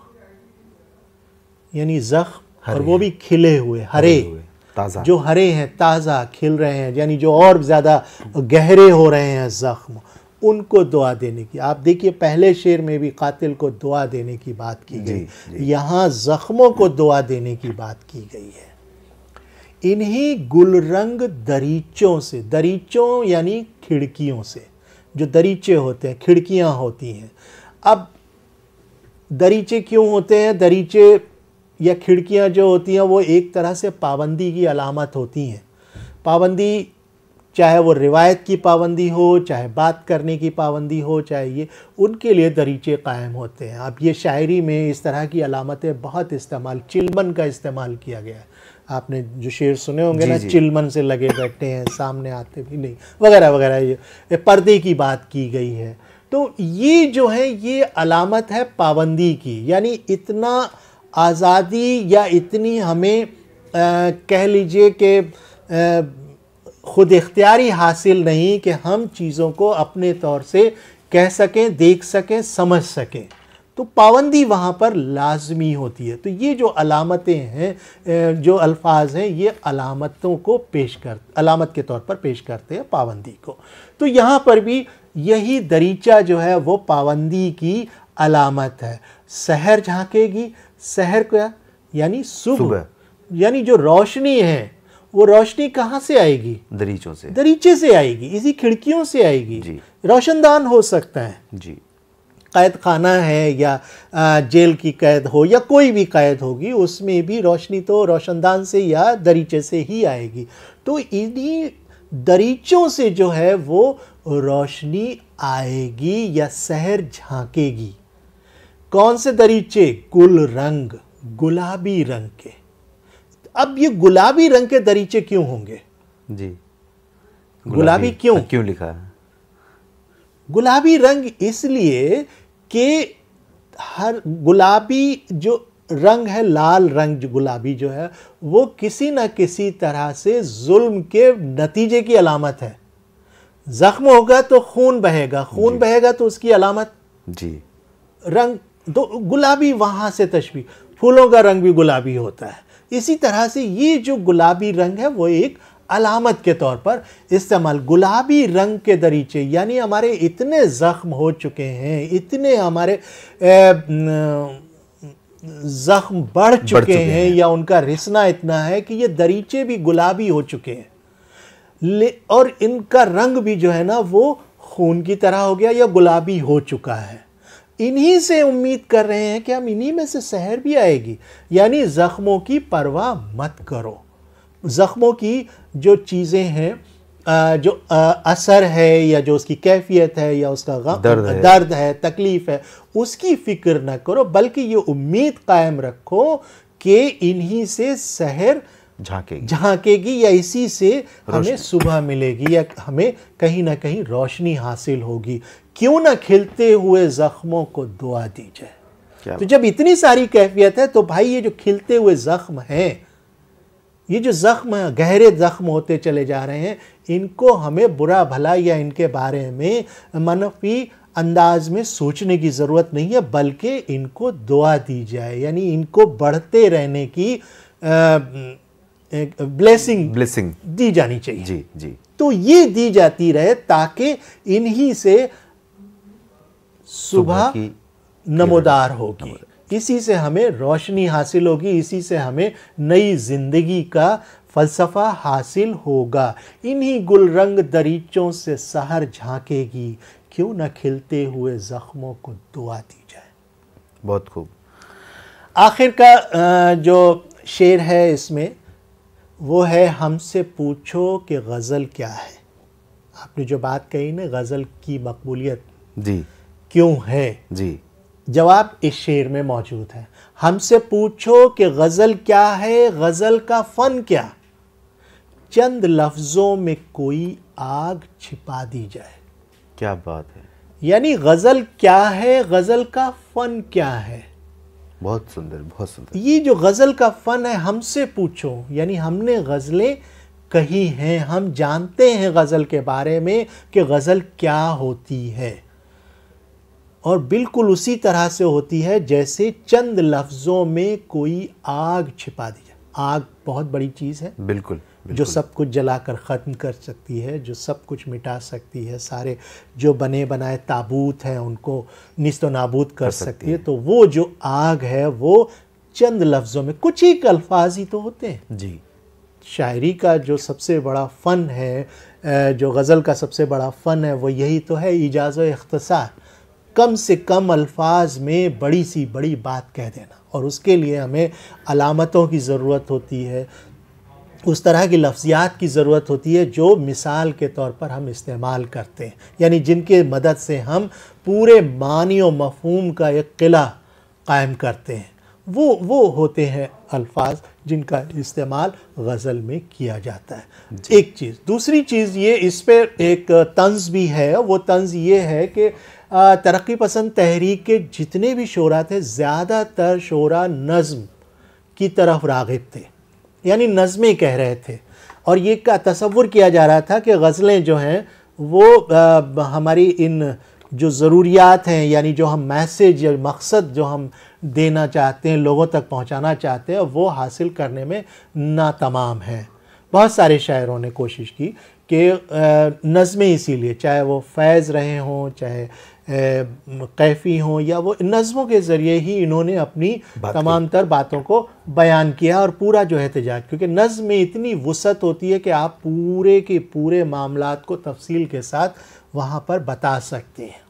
B: यानी जख्म और वो भी खिले हुए हरे ताज़ा जो हरे हैं ताज़ा खिल रहे हैं यानी जो और ज़्यादा गहरे हो रहे हैं ज़ख्म उनको दुआ देने की आप देखिए पहले शेर में भी कातिल को दुआ देने की बात की गई यहाँ ज़ख्मों को दुआ देने की बात की गई है इन्हीं गुलरंग दरीचों से दरीचों यानी खिड़कियों से जो दरीचे होते हैं खिड़कियाँ होती हैं अब दरीचे क्यों होते हैं दरीचे या खिड़कियां जो होती हैं वो एक तरह से पाबंदी की अलामत होती हैं पाबंदी चाहे वो रिवायत की पाबंदी हो चाहे बात करने की पाबंदी हो चाहे ये उनके लिए दरीचे कायम होते हैं अब ये शायरी में इस तरह की अलामतें बहुत इस्तेमाल चिलमन का इस्तेमाल किया गया है आपने जो शेर सुने होंगे ना चिलमन से लगे बैठे हैं सामने आते भी नहीं वगैरह वगैरह ये पर्दे की बात की गई है तो ये जो है ये अलामत है पाबंदी की यानी इतना आज़ादी या इतनी हमें आ, कह लीजिए कि ख़ुद इख्तियारी हासिल नहीं कि हम चीज़ों को अपने तौर से कह सकें देख सकें समझ सकें तो पाबंदी वहाँ पर लाजमी होती है तो ये जो अलामतें हैं जो अल्फाज हैं ये अलामतों को पेश कर अलामत के तौर पर पेश करते हैं पाबंदी को तो यहाँ पर भी यही दरीचा जो है वो पाबंदी की अलामत है शहर झांकेगी शहर का यानी सुबह यानी जो रोशनी है वो रोशनी कहाँ से आएगी दरीचों से दरीचे से आएगी इसी खिड़कियों से आएगी रोशनदान हो सकता है जी कैद खाना है या जेल की कैद हो या कोई भी कैद होगी उसमें भी रोशनी तो रोशनदान से या दरीचे से ही आएगी तो इन्हीं दरीचों से जो है वो रोशनी आएगी या शहर झांकेगी कौन से दरीचे गुल रंग गुलाबी रंग के अब ये गुलाबी रंग के दरीचे क्यों होंगे
A: जी गुलाबी,
B: गुलाबी क्यों हाँ, क्यों लिखा है गुलाबी रंग इसलिए कि हर गुलाबी जो रंग है लाल रंग जो गुलाबी जो है वो किसी ना किसी तरह से जुल्म के नतीजे की अलामत है जख्म होगा तो खून बहेगा खून बहेगा तो उसकी अलामत जी रंग तो गुलाबी वहाँ से तशबी फूलों का रंग भी गुलाबी होता है इसी तरह से ये जो गुलाबी रंग है वो एक अलामत के तौर पर इस्तेमाल गुलाबी रंग के दरीचे यानी हमारे इतने ज़ख्म हो चुके हैं इतने हमारे ज़ख्म बढ़ चुके, बढ़ चुके हैं, हैं या उनका रिसना इतना है कि ये दरीचे भी गुलाबी हो चुके हैं और इनका रंग भी जो है ना वो खून की तरह हो गया या गुलाबी हो चुका है इन्हीं से उम्मीद कर रहे हैं कि हम इन्हीं में से शहर भी आएगी यानी ज़ख्मों की परवाह मत करो ज़ख्मों की जो चीज़ें हैं जो असर है या जो उसकी कैफियत है या उसका गम दर्द है, दर्द है तकलीफ़ है उसकी फ़िक्र न करो बल्कि ये उम्मीद कायम रखो कि इन्हीं से शहर झांकेगी झांकेगी या इसी से हमें सुबह मिलेगी या हमें कहीं ना कहीं रोशनी हासिल होगी क्यों ना खिलते हुए जख्मों को दुआ दी जाए तो जब इतनी सारी कैफियत है तो भाई ये जो खिलते हुए जख्म हैं ये जो जख्म है गहरे जख्म होते चले जा रहे हैं इनको हमें बुरा भला या इनके बारे में मनफी अंदाज में सोचने की ज़रूरत नहीं है बल्कि इनको दुआ दी जाए यानी इनको बढ़ते रहने की ब्लेसिंग ब्लेसिंग दी जानी चाहिए जी जी तो ये दी जाती रहे ताकि इन्हीं से सुबह नमोदार होगी इसी से हमें रोशनी हासिल होगी इसी से हमें नई जिंदगी का फलसफा हासिल होगा इन्हीं गुलरंग दरीचों से सहर झांकेगी क्यों न खिलते हुए ज़ख्मों को दुआ दी जाए बहुत खूब आखिर का जो शेर है इसमें वो है हमसे पूछो कि गज़ल क्या है आपने जो बात कही ना गज़ल की मकबूलियत जी क्यों है जी जवाब इस शेर में मौजूद है हमसे पूछो कि गज़ल क्या है गज़ल का फ़न क्या चंद लफ्ज़ों में कोई आग छिपा दी जाए क्या बात है यानी गज़ल क्या है गज़ल का फ़न क्या है
A: बहुत सुंदर बहुत सुंदर
B: ये जो गज़ल का फ़न है हमसे पूछो यानी हमने गज़लें कही हैं हम जानते हैं गज़ल के बारे में कि गज़ल क्या होती है और बिल्कुल उसी तरह से होती है जैसे चंद लफ्ज़ों में कोई आग छिपा दी जाए आग बहुत बड़ी चीज़ है बिल्कुल जो सब कुछ जलाकर ख़त्म कर सकती है जो सब कुछ मिटा सकती है सारे जो बने बनाए ताबूत हैं उनको निस्तो नाबूद कर, कर सकती, है।, है तो वो जो आग है वो चंद लफ्ज़ों में कुछ ही अल्फाज ही तो होते हैं जी शायरी का जो सबसे बड़ा फ़न है जो गज़ल का सबसे बड़ा फ़न है वो यही तो है इजाज़ अख्तसार कम से कम अल्फाज में बड़ी सी बड़ी बात कह देना और उसके लिए हमें अलामतों की ज़रूरत होती है उस तरह की लफ्ज़ियात की ज़रूरत होती है जो मिसाल के तौर पर हम इस्तेमाल करते हैं यानी जिनके मदद से हम पूरे मानी और का एक किला कायम करते हैं वो वो होते हैं अल्फाज जिनका इस्तेमाल गज़ल में किया जाता है एक चीज़ दूसरी चीज़ ये इस पर एक तंज भी है वो तंज ये है कि तरक्की पसंद तहरीक के जितने भी शोरा थे ज़्यादातर शोरा नज़म की तरफ रागिब थे यानी नज़में कह रहे थे और ये का तस्वुर किया जा रहा था कि गज़लें जो हैं वो आ, हमारी इन जो ज़रूरियात हैं यानी जो हम मैसेज या मकसद जो हम देना चाहते हैं लोगों तक पहुंचाना चाहते हैं वो हासिल करने में नातमाम है बहुत सारे शायरों ने कोशिश की कि नज़में इसीलिए चाहे वो फैज़ रहे हों चाहे कैफ़ी हों या वो नज़मों के ज़रिए ही इन्होंने अपनी तमाम तर बातों को बयान किया और पूरा जो एहतजाज क्योंकि नज़म में इतनी वसत होती है कि आप पूरे के पूरे मामला को तफसील के साथ वहाँ पर बता सकते हैं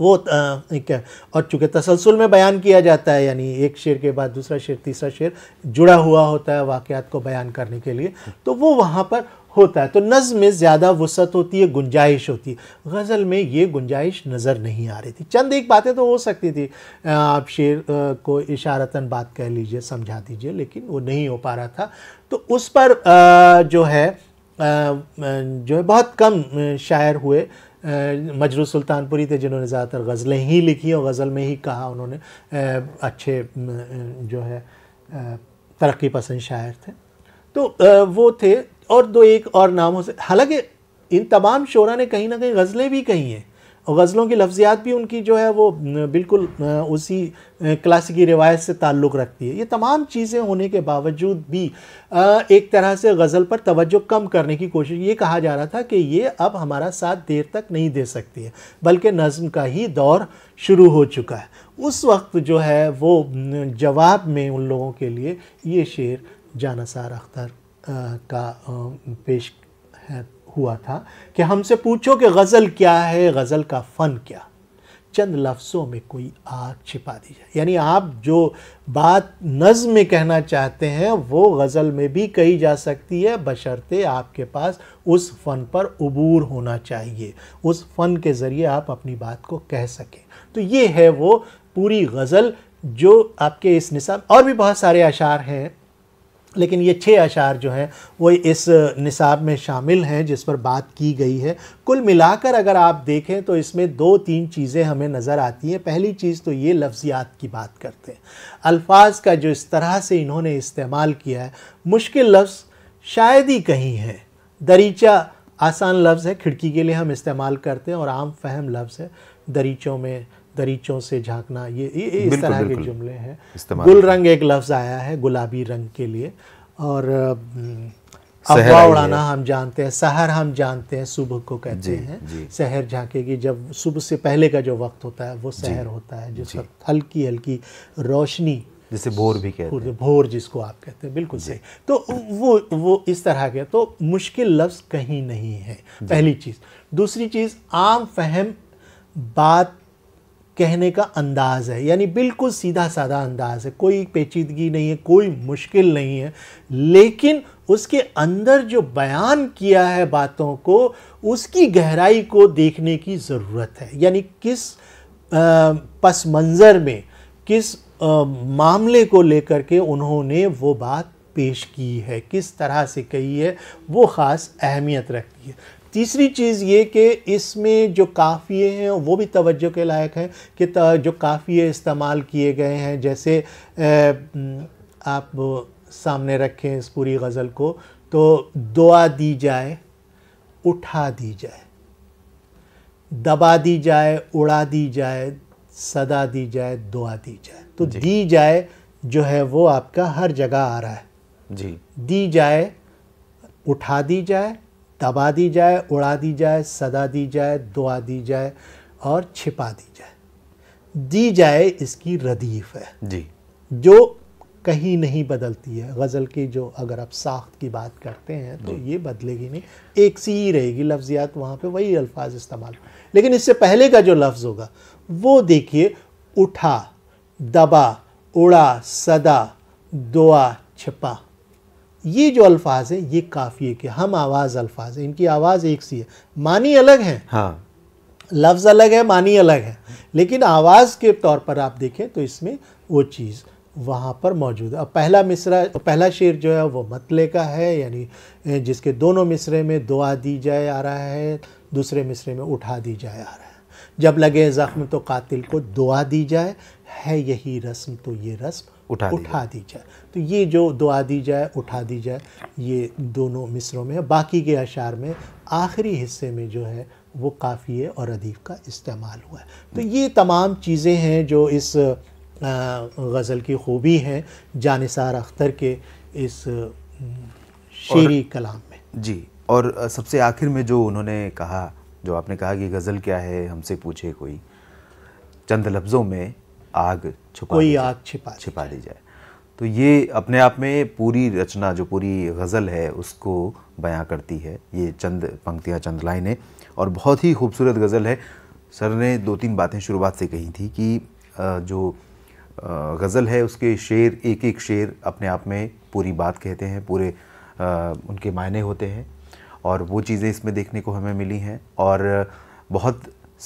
B: वो क्या और चूँकि तसलसल में बयान किया जाता है यानी एक शेर के बाद दूसरा शेर तीसरा शेर जुड़ा हुआ होता है वाक़ को बयान करने के लिए तो वो वहाँ पर होता है तो नज़ में ज़्यादा वसत होती है गुंजाइश होती है गज़ल में ये गुंजाइश नज़र नहीं आ रही थी चंद एक बातें तो हो सकती थी आप शेर को इशारतन बात कह लीजिए समझा दीजिए लेकिन वो नहीं हो पा रहा था तो उस पर जो है जो है बहुत कम शायर हुए मजरू सुल्तानपुरी थे जिन्होंने ज़्यादातर गज़लें ही लिखी और गज़ल में ही कहा उन्होंने अच्छे जो है तरक्की पसंद शायर थे तो वो थे और दो एक और नाम हो सकते हालांकि इन तमाम शोरा ने कहीं ना कहीं गज़लें भी कही हैं और गज़लों की लफ्ज़ियात भी उनकी जो है वो बिल्कुल उसी क्लासिकी रिवायत से ताल्लुक़ रखती है ये तमाम चीज़ें होने के बावजूद भी एक तरह से गज़ल पर तवज्जो कम करने की कोशिश ये कहा जा रहा था कि ये अब हमारा साथ देर तक नहीं दे सकती है बल्कि नज़म का ही दौर शुरू हो चुका है उस वक्त जो है वो जवाब में उन लोगों के लिए ये शेर जाना सार अख्तर का पेश है, हुआ था कि हमसे पूछो कि गज़ल क्या है गज़ल का फ़न क्या चंद लफ्ज़ों में कोई आग छिपा दी जाए यानी आप जो बात नज़म में कहना चाहते हैं वो गज़ल में भी कही जा सकती है बशर्ते आपके पास उस फ़न पर अबूर होना चाहिए उस फ़न के ज़रिए आप अपनी बात को कह सकें तो ये है वो पूरी गज़ल जो आपके इस निसाब और भी बहुत सारे अशार हैं लेकिन ये छः अशार जो हैं वो इस निसाब में शामिल हैं जिस पर बात की गई है कुल मिलाकर अगर आप देखें तो इसमें दो तीन चीज़ें हमें नज़र आती हैं पहली चीज़ तो ये लफ्ज़ियात की बात करते हैं अल्फाज का जो इस तरह से इन्होंने इस्तेमाल किया है मुश्किल लफ्ज़ शायद ही कहीं है दरीचा आसान लफ्ज़ है खिड़की के लिए हम इस्तेमाल करते हैं और आम फहम लफ्ज़ है दरीचों में दरीचों से झांकना ये ये, इस तरह के जुमले हैं गुल रंग एक लफ्ज़ आया है गुलाबी रंग के लिए और अफवाह उड़ाना हम जानते हैं शहर हम जानते हैं सुबह को कहते हैं शहर झांकेगी जब सुबह से पहले का जो वक्त होता है वो शहर होता है जिस वक्त हल्की हल्की रोशनी
A: जिसे भोर भी कहते हैं
B: भोर जिसको आप कहते हैं बिल्कुल सही तो वो वो इस तरह के तो मुश्किल लफ्ज़ कहीं नहीं है पहली चीज़ दूसरी चीज़ आम फहम बात कहने का अंदाज़ है यानी बिल्कुल सीधा साधा अंदाज़ है कोई पेचीदगी नहीं है कोई मुश्किल नहीं है लेकिन उसके अंदर जो बयान किया है बातों को उसकी गहराई को देखने की ज़रूरत है यानी किस पस मंज़र में किस मामले को लेकर के उन्होंने वो बात पेश की है किस तरह से कही है वो ख़ास अहमियत रखती है तीसरी चीज़ ये कि इसमें जो काफ़िए हैं वो भी तवज्जो के लायक हैं कि जो काफ़िए इस्तेमाल किए गए हैं जैसे आप सामने रखें इस पूरी गज़ल को तो दुआ दी जाए उठा दी जाए दबा दी जाए उड़ा दी जाए सदा दी जाए दुआ दी जाए तो दी जाए जो है वो आपका हर जगह आ रहा है जी दी जाए उठा दी जाए दबा दी जाए उड़ा दी जाए सदा दी जाए दुआ दी जाए और छिपा दी जाए दी जाए इसकी रदीफ है जी जो कहीं नहीं बदलती है गज़ल की जो अगर आप साख्त की बात करते हैं तो ये बदलेगी नहीं एक सी ही रहेगी लफ्ज़ियात वहाँ पे वही अल्फाज इस्तेमाल लेकिन इससे पहले का जो लफ्ज़ होगा वो देखिए उठा दबा उड़ा सदा दुआ छिपा ये जो अल्फाज हैं ये है कि हम आवाज़ अल्फाज हैं इनकी आवाज़ एक सी है मानी अलग है हाँ लफ्ज़ अलग है मानी अलग है लेकिन आवाज़ के तौर पर आप देखें तो इसमें वो चीज़ वहाँ पर मौजूद है अब पहला मिसरा पहला शेर जो है वो मतले का है यानी जिसके दोनों मिसरे में दुआ दी जाए आ रहा है दूसरे मिसरे में उठा दी जाए आ रहा है जब लगे ज़ख्म तो कातिल को दुआ दी जाए है यही रस्म तो ये रस्म उठा उठा दी जाए तो ये जो दुआ दी जाए उठा दी जाए ये दोनों मिसरों में बाकी के अशार में आखिरी हिस्से में जो है वो काफ़िए और अदीब का इस्तेमाल हुआ है तो ये तमाम चीज़ें हैं जो इस गज़ल की खूबी हैं जानसार अख्तर के इस शेरी कलाम में
A: जी और सबसे आखिर में जो उन्होंने कहा जो आपने कहा कि गज़ल क्या है हमसे पूछे कोई चंद लफ्ज़ों में आग छुपा कोई आग छिपा छिपा दी जाए तो ये अपने आप में पूरी रचना जो पूरी गज़ल है उसको बयां करती है ये चंद पंक्तियाँ चंद लाइनें और बहुत ही खूबसूरत गज़ल है सर ने दो तीन बातें शुरुआत से कही थी कि जो गज़ल है उसके शेर एक एक शेर अपने आप में पूरी बात कहते हैं पूरे उनके मायने होते हैं और वो चीज़ें इसमें देखने को हमें मिली हैं और बहुत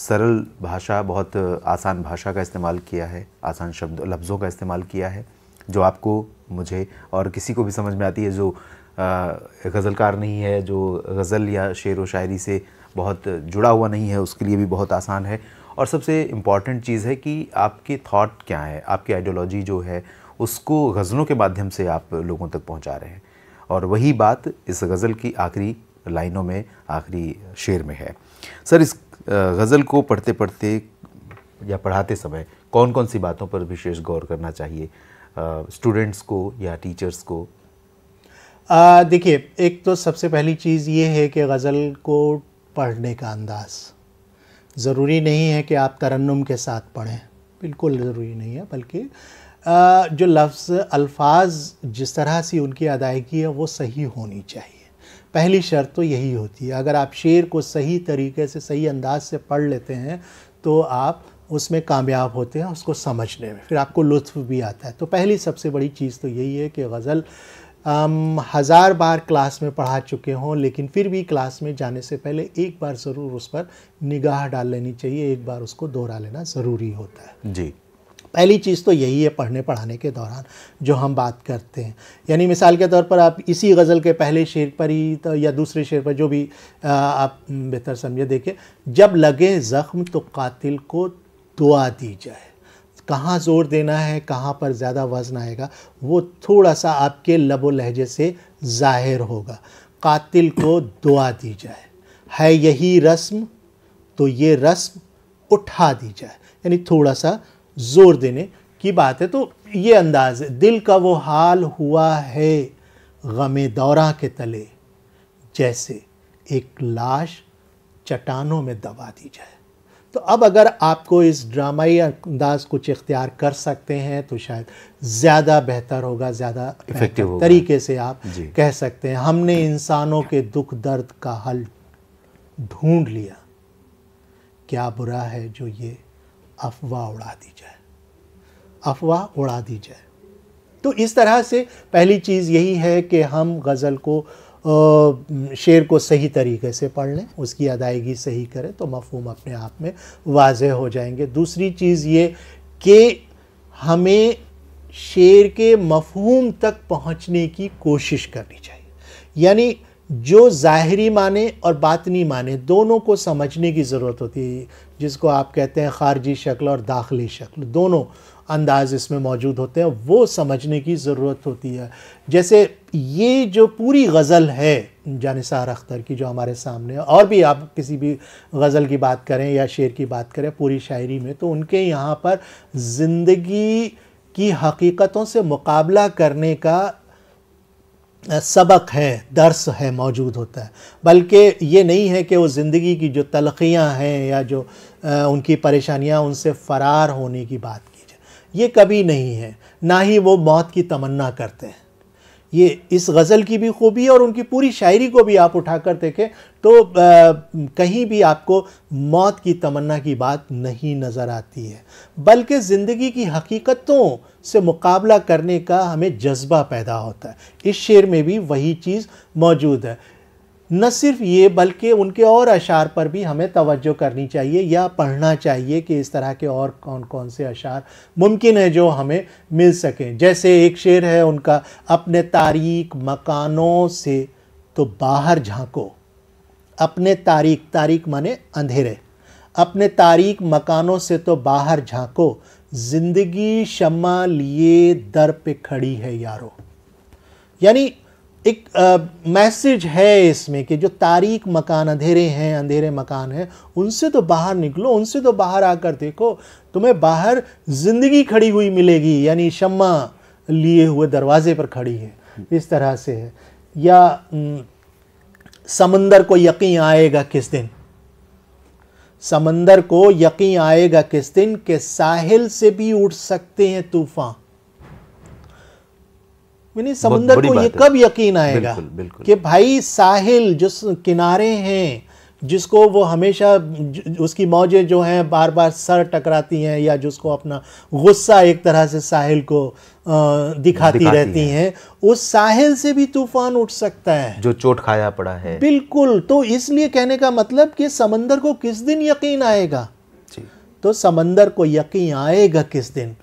A: सरल भाषा बहुत आसान भाषा का इस्तेमाल किया है आसान शब्द लफ्ज़ों का इस्तेमाल किया है जो आपको मुझे और किसी को भी समझ में आती है जो गज़लकार नहीं है जो गज़ल या शेर व शायरी से बहुत जुड़ा हुआ नहीं है उसके लिए भी बहुत आसान है और सबसे इम्पॉर्टेंट चीज़ है कि आपके थॉट क्या है आपकी आइडियोलॉजी जो है उसको गज़लों के माध्यम से आप लोगों तक पहुंचा रहे हैं और वही बात इस गज़ल की आखिरी लाइनों में आखिरी शेर में है सर इस गज़ल को पढ़ते पढ़ते या पढ़ाते समय कौन कौन सी बातों पर विशेष गौर करना चाहिए स्टूडेंट्स को या टीचर्स को
B: देखिए एक तो सबसे पहली चीज़ ये है कि गज़ल को पढ़ने का अंदाज़ ज़रूरी नहीं है कि आप तरन्नुम के साथ पढ़ें बिल्कुल ज़रूरी नहीं है बल्कि जो लफ्ज़ अल्फाज जिस तरह से उनकी अदायगी है वो सही होनी चाहिए पहली शर्त तो यही होती है अगर आप शेर को सही तरीके से सही अंदाज से पढ़ लेते हैं तो आप उसमें कामयाब होते हैं उसको समझने में फिर आपको लुत्फ भी आता है तो पहली सबसे बड़ी चीज़ तो यही है कि गज़ल हज़ार बार क्लास में पढ़ा चुके हों लेकिन फिर भी क्लास में जाने से पहले एक बार ज़रूर उस पर निगाह डाल लेनी चाहिए एक बार उसको दोहरा लेना ज़रूरी होता है जी पहली चीज़ तो यही है पढ़ने पढ़ाने के दौरान जो हम बात करते हैं यानी मिसाल के तौर पर आप इसी गज़ल के पहले शेर पर ही तो या दूसरे शेर पर जो भी आप बेहतर समझे देखें जब लगे ज़ख्म तो कातिल को दुआ दी जाए कहाँ ज़ोर देना है कहाँ पर ज़्यादा वज़न आएगा वो थोड़ा सा आपके लब लहजे से ज़ाहिर होगा कातिल को दुआ दी जाए है यही रस्म तो ये रस्म उठा दी जाए यानी थोड़ा सा जोर देने की बात है तो ये अंदाज है दिल का वो हाल हुआ है गम दौरा के तले जैसे एक लाश चट्टानों में दबा दी जाए तो अब अगर आपको इस ड्रामाई अंदाज कुछ इख्तियार कर सकते हैं तो शायद ज़्यादा बेहतर होगा ज़्यादा इफेक्टिव तरीके से आप कह सकते हैं हमने इंसानों के दुख दर्द का हल ढूंढ लिया क्या बुरा है जो ये अफवाह उड़ा दी जाए अफवाह उड़ा दी जाए तो इस तरह से पहली चीज़ यही है कि हम गज़ल को शेर को सही तरीके से पढ़ लें उसकी अदायगी सही करें तो मफहम अपने आप में वाज हो जाएंगे दूसरी चीज़ ये कि हमें शेर के मफहम तक पहुंचने की कोशिश करनी चाहिए यानी जो ज़ाहरी माने और बातनी माने दोनों को समझने की ज़रूरत होती है जिसको आप कहते हैं ख़ारजी शक्ल और दाखिली शक्ल दोनों अंदाज इसमें मौजूद होते हैं वो समझने की ज़रूरत होती है जैसे ये जो पूरी गज़ल है जानिसार अख्तर की जो हमारे सामने और भी आप किसी भी गज़ल की बात करें या शेर की बात करें पूरी शायरी में तो उनके यहाँ पर ज़िंदगी की हकीकतों से मुकाबला करने का सबक है दर्स है मौजूद होता है बल्कि ये नहीं है कि वो ज़िंदगी की जो तलखियाँ हैं या जो आ, उनकी परेशानियाँ उनसे फ़रार होने की बात की जाए ये कभी नहीं है ना ही वो मौत की तमन्ना करते हैं ये इस गज़ल की भी खूबी है और उनकी पूरी शायरी को भी आप उठाकर देखें तो आ, कहीं भी आपको मौत की तमन्ना की बात नहीं नज़र आती है बल्कि ज़िंदगी की हकीकतों से मुकाबला करने का हमें जज्बा पैदा होता है इस शेर में भी वही चीज़ मौजूद है न सिर्फ ये बल्कि उनके और अशार पर भी हमें तवज्जो करनी चाहिए या पढ़ना चाहिए कि इस तरह के और कौन कौन से अशार मुमकिन है जो हमें मिल सकें जैसे एक शेर है उनका अपने तारीख मकानों से तो बाहर झांको अपने तारीख तारीख माने अंधेरे अपने तारीख मकानों से तो बाहर झांको ज़िंदगी शमा लिए दर पे खड़ी है यारो यानी एक मैसेज है इसमें कि जो तारीख मकान अंधेरे हैं अंधेरे मकान हैं उनसे तो बाहर निकलो उनसे तो बाहर आकर देखो तुम्हें बाहर ज़िंदगी खड़ी हुई मिलेगी यानी शम्मा लिए हुए दरवाजे पर खड़ी है इस तरह से है या समंदर को यकीन आएगा किस दिन समंदर को यकीन आएगा किस दिन के साहिल से भी उठ सकते हैं तूफान यानी समुंदर को ये कब यकीन आएगा बिल्कुल, बिल्कुल। कि भाई साहिल जो किनारे हैं जिसको वो हमेशा उसकी मौजें जो हैं बार बार सर टकराती हैं या जिसको अपना गुस्सा एक तरह से साहिल को दिखाती, दिखाती रहती हैं है। उस साहिल से भी तूफान उठ सकता है
A: जो चोट खाया पड़ा है
B: बिल्कुल तो इसलिए कहने का मतलब कि समंदर को किस दिन यकीन आएगा तो समंदर को यकीन आएगा किस दिन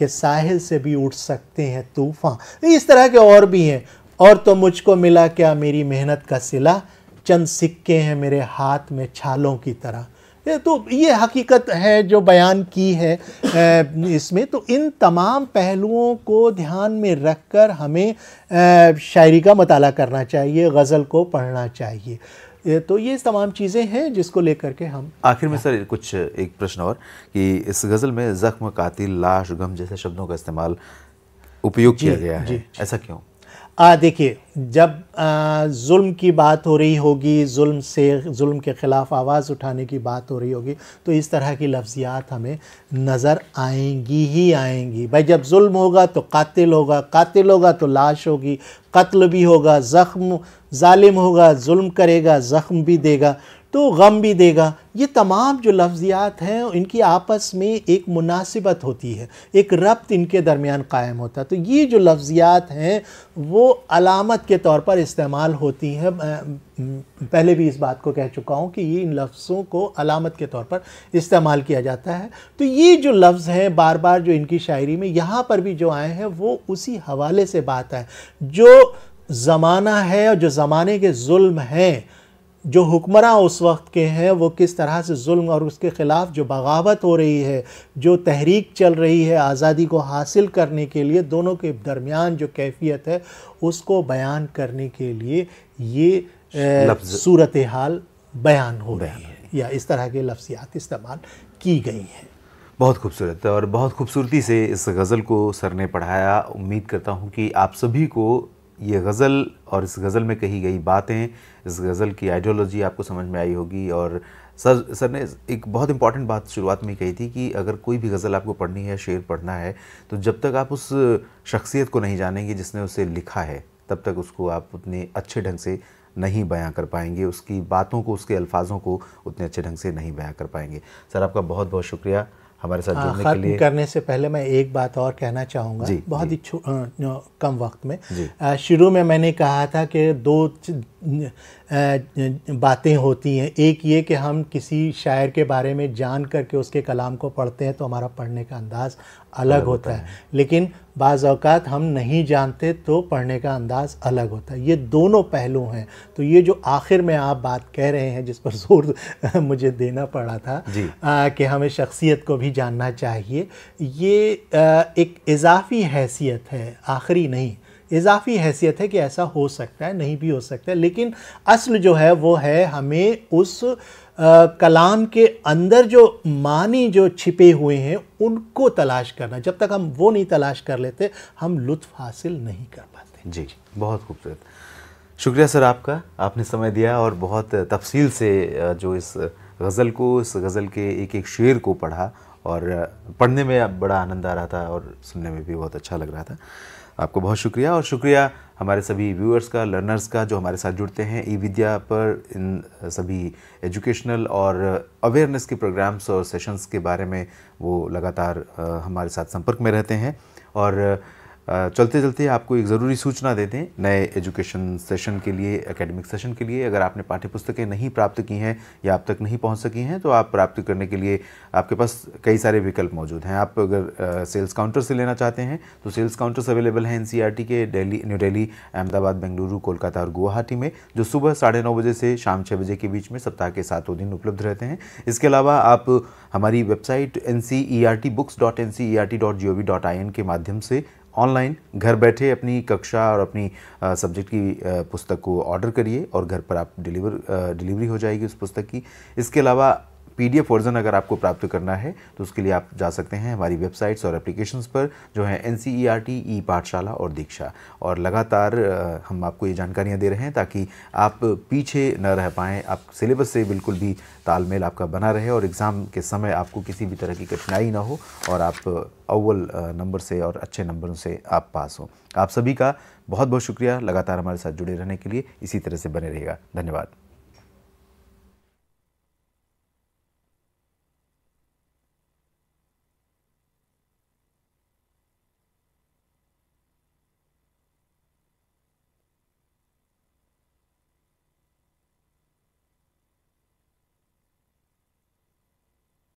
B: के साहिल से भी उठ सकते हैं तूफ़ान इस तरह के और भी हैं और तो मुझको मिला क्या मेरी मेहनत का सिला चंद सिक्के हैं मेरे हाथ में छालों की तरह तो ये हकीकत है जो बयान की है इसमें तो इन तमाम पहलुओं को ध्यान में रखकर हमें शायरी का मताल करना चाहिए गज़ल को पढ़ना चाहिए तो ये तमाम चीज़ें हैं जिसको लेकर के हम
A: आखिर में सर कुछ एक प्रश्न और कि इस गज़ल में ज़ख्म कातिल लाश गम जैसे शब्दों का इस्तेमाल उपयोग किया गया है ऐसा क्यों
B: देखिए जब जुल्म की बात हो रही होगी जुल्म से जुल्म के ख़िलाफ़ आवाज़ उठाने की बात हो रही होगी तो इस तरह की लफ्ज़ियात हमें नज़र आएंगी ही आएंगी भाई जब जुल्म होगा तो कातिल होगा कातिल होगा तो लाश होगी कत्ल भी होगा ज़ख्म ालिम होगा जुल्म करेगा ज़ख्म भी देगा तो गम भी देगा ये तमाम जो लफ्ज़ियात हैं इनकी आपस में एक मुनासिबत होती है एक रब्त इनके दरमियान कायम होता है तो ये जो लफ्ज़ियात हैं वो अलामत के तौर पर इस्तेमाल होती हैं पहले भी इस बात को कह चुका हूँ कि ये इन लफ्ज़ों को अलामत के तौर पर इस्तेमाल किया जाता है तो ये जो लफ्ज़ हैं बार बार जो इनकी शायरी में यहाँ पर भी जो आए हैं वो उसी हवाले से बात है जो ज़माना है और जो ज़माने के जुल्म हैं जो हुक्मरान उस वक्त के हैं वो किस तरह से जुल्म और उसके ख़िलाफ़ जो बगावत हो रही है जो तहरीक चल रही है आज़ादी को हासिल करने के लिए दोनों के दरमियान जो कैफियत है उसको बयान करने के लिए ये सूरत हाल बयान हो रही है या इस तरह के लफ्सियात इस्तेमाल की गई हैं
A: बहुत खूबसूरत और बहुत खूबसूरती से इस गज़ल को सर ने पढ़ाया उम्मीद करता हूँ कि आप सभी को ये गज़ल और इस गज़ल में कही गई बातें इस गज़ल की आइडियोलॉजी आपको समझ में आई होगी और सर सर ने एक बहुत इंपॉर्टेंट बात शुरुआत में कही थी कि अगर कोई भी गज़ल आपको पढ़नी है शेर पढ़ना है तो जब तक आप उस शख्सियत को नहीं जानेंगे जिसने उसे लिखा है तब तक उसको आप उतने अच्छे ढंग से नहीं बयां कर पाएंगे उसकी बातों को उसके अल्फाजों को उतने अच्छे ढंग से नहीं बयां कर पाएंगे सर आपका बहुत बहुत शुक्रिया हमारे साथ हाँ, जुड़ने के लिए करने
B: से पहले मैं एक बात और कहना चाहूँगा बहुत ही कम वक्त में शुरू में मैंने कहा था कि दो बातें होती हैं एक ये कि हम किसी शायर के बारे में जान करके उसके कलाम को पढ़ते हैं तो हमारा पढ़ने का अंदाज़ अलग होता है लेकिन बाजात हम नहीं जानते तो पढ़ने का अंदाज़ अलग होता है ये दोनों पहलू हैं तो ये जो आखिर में आप बात कह रहे हैं जिस पर जोर मुझे देना पड़ा था आ, कि हमें शख्सियत को भी जानना चाहिए ये आ, एक इजाफी हैसियत है आखिरी नहीं इजाफी हैसियत है कि ऐसा हो सकता है नहीं भी हो सकता है लेकिन असल जो है वो है हमें उस आ, कलाम के अंदर जो मानी जो छिपे हुए हैं उनको तलाश करना जब तक हम वो नहीं तलाश कर लेते हम लुत्फ हासिल नहीं कर
A: पाते जी बहुत खूबसूरत शुक्रिया सर आपका आपने समय दिया और बहुत तफसील से जो इस गज़ल को इस गज़ल के एक एक शेर को पढ़ा और पढ़ने में बड़ा आनंद आ रहा था और सुनने में भी बहुत अच्छा लग रहा था आपको बहुत शुक्रिया और शुक्रिया हमारे सभी व्यूअर्स का लर्नर्स का जो हमारे साथ जुड़ते हैं ई विद्या पर इन सभी एजुकेशनल और अवेयरनेस के प्रोग्राम्स और सेशंस के बारे में वो लगातार हमारे साथ संपर्क में रहते हैं और चलते चलते आपको एक ज़रूरी सूचना दे दें नए एजुकेशन सेशन के लिए एकेडमिक सेशन के लिए अगर आपने पाठ्य पुस्तकें नहीं प्राप्त की हैं या आप तक नहीं पहुंच सकी हैं तो आप प्राप्त करने के लिए आपके पास कई सारे विकल्प मौजूद हैं आप अगर सेल्स काउंटर से लेना चाहते हैं तो सेल्स काउंटर्स अवेलेबल हैं एन के डेली न्यू डेली अहमदाबाद बेंगलुरु कोलकाता और गुवाहाटी में जो सुबह साढ़े बजे से शाम छः बजे के बीच में सप्ताह के सातों दिन उपलब्ध रहते हैं इसके अलावा आप हमारी website N C E R T books dot N C E R T dot G O V dot I N के माध्यम से ऑनलाइन घर बैठे अपनी कक्षा और अपनी सब्जेक्ट की पुस्तक को ऑर्डर करिए और घर पर आप डिलीवर डिलीवरी हो जाएगी उस पुस्तक की इसके अलावा पीडीएफ वर्जन अगर आपको प्राप्त करना है तो उसके लिए आप जा सकते हैं हमारी वेबसाइट्स और एप्लीकेशंस पर जो है N C E R T e Pathshala और दीक्षा और लगातार हम आपको ये जानकारियाँ दे रहे हैं ताकि आप पीछे न रह पाएँ आप सिलेबस से बिल्कुल भी तालमेल आपका बना रहे और एग्ज़ाम के समय आपको किसी भी तरह की कठिनाई ना हो और आप अव्वल नंबर से और अच्छे नंबरों से आप पास हों आप सभी का बहुत बहुत शुक्रिया लगातार हमारे साथ जुड़े रहने के लिए इसी तरह से बने रहेगा धन्यवाद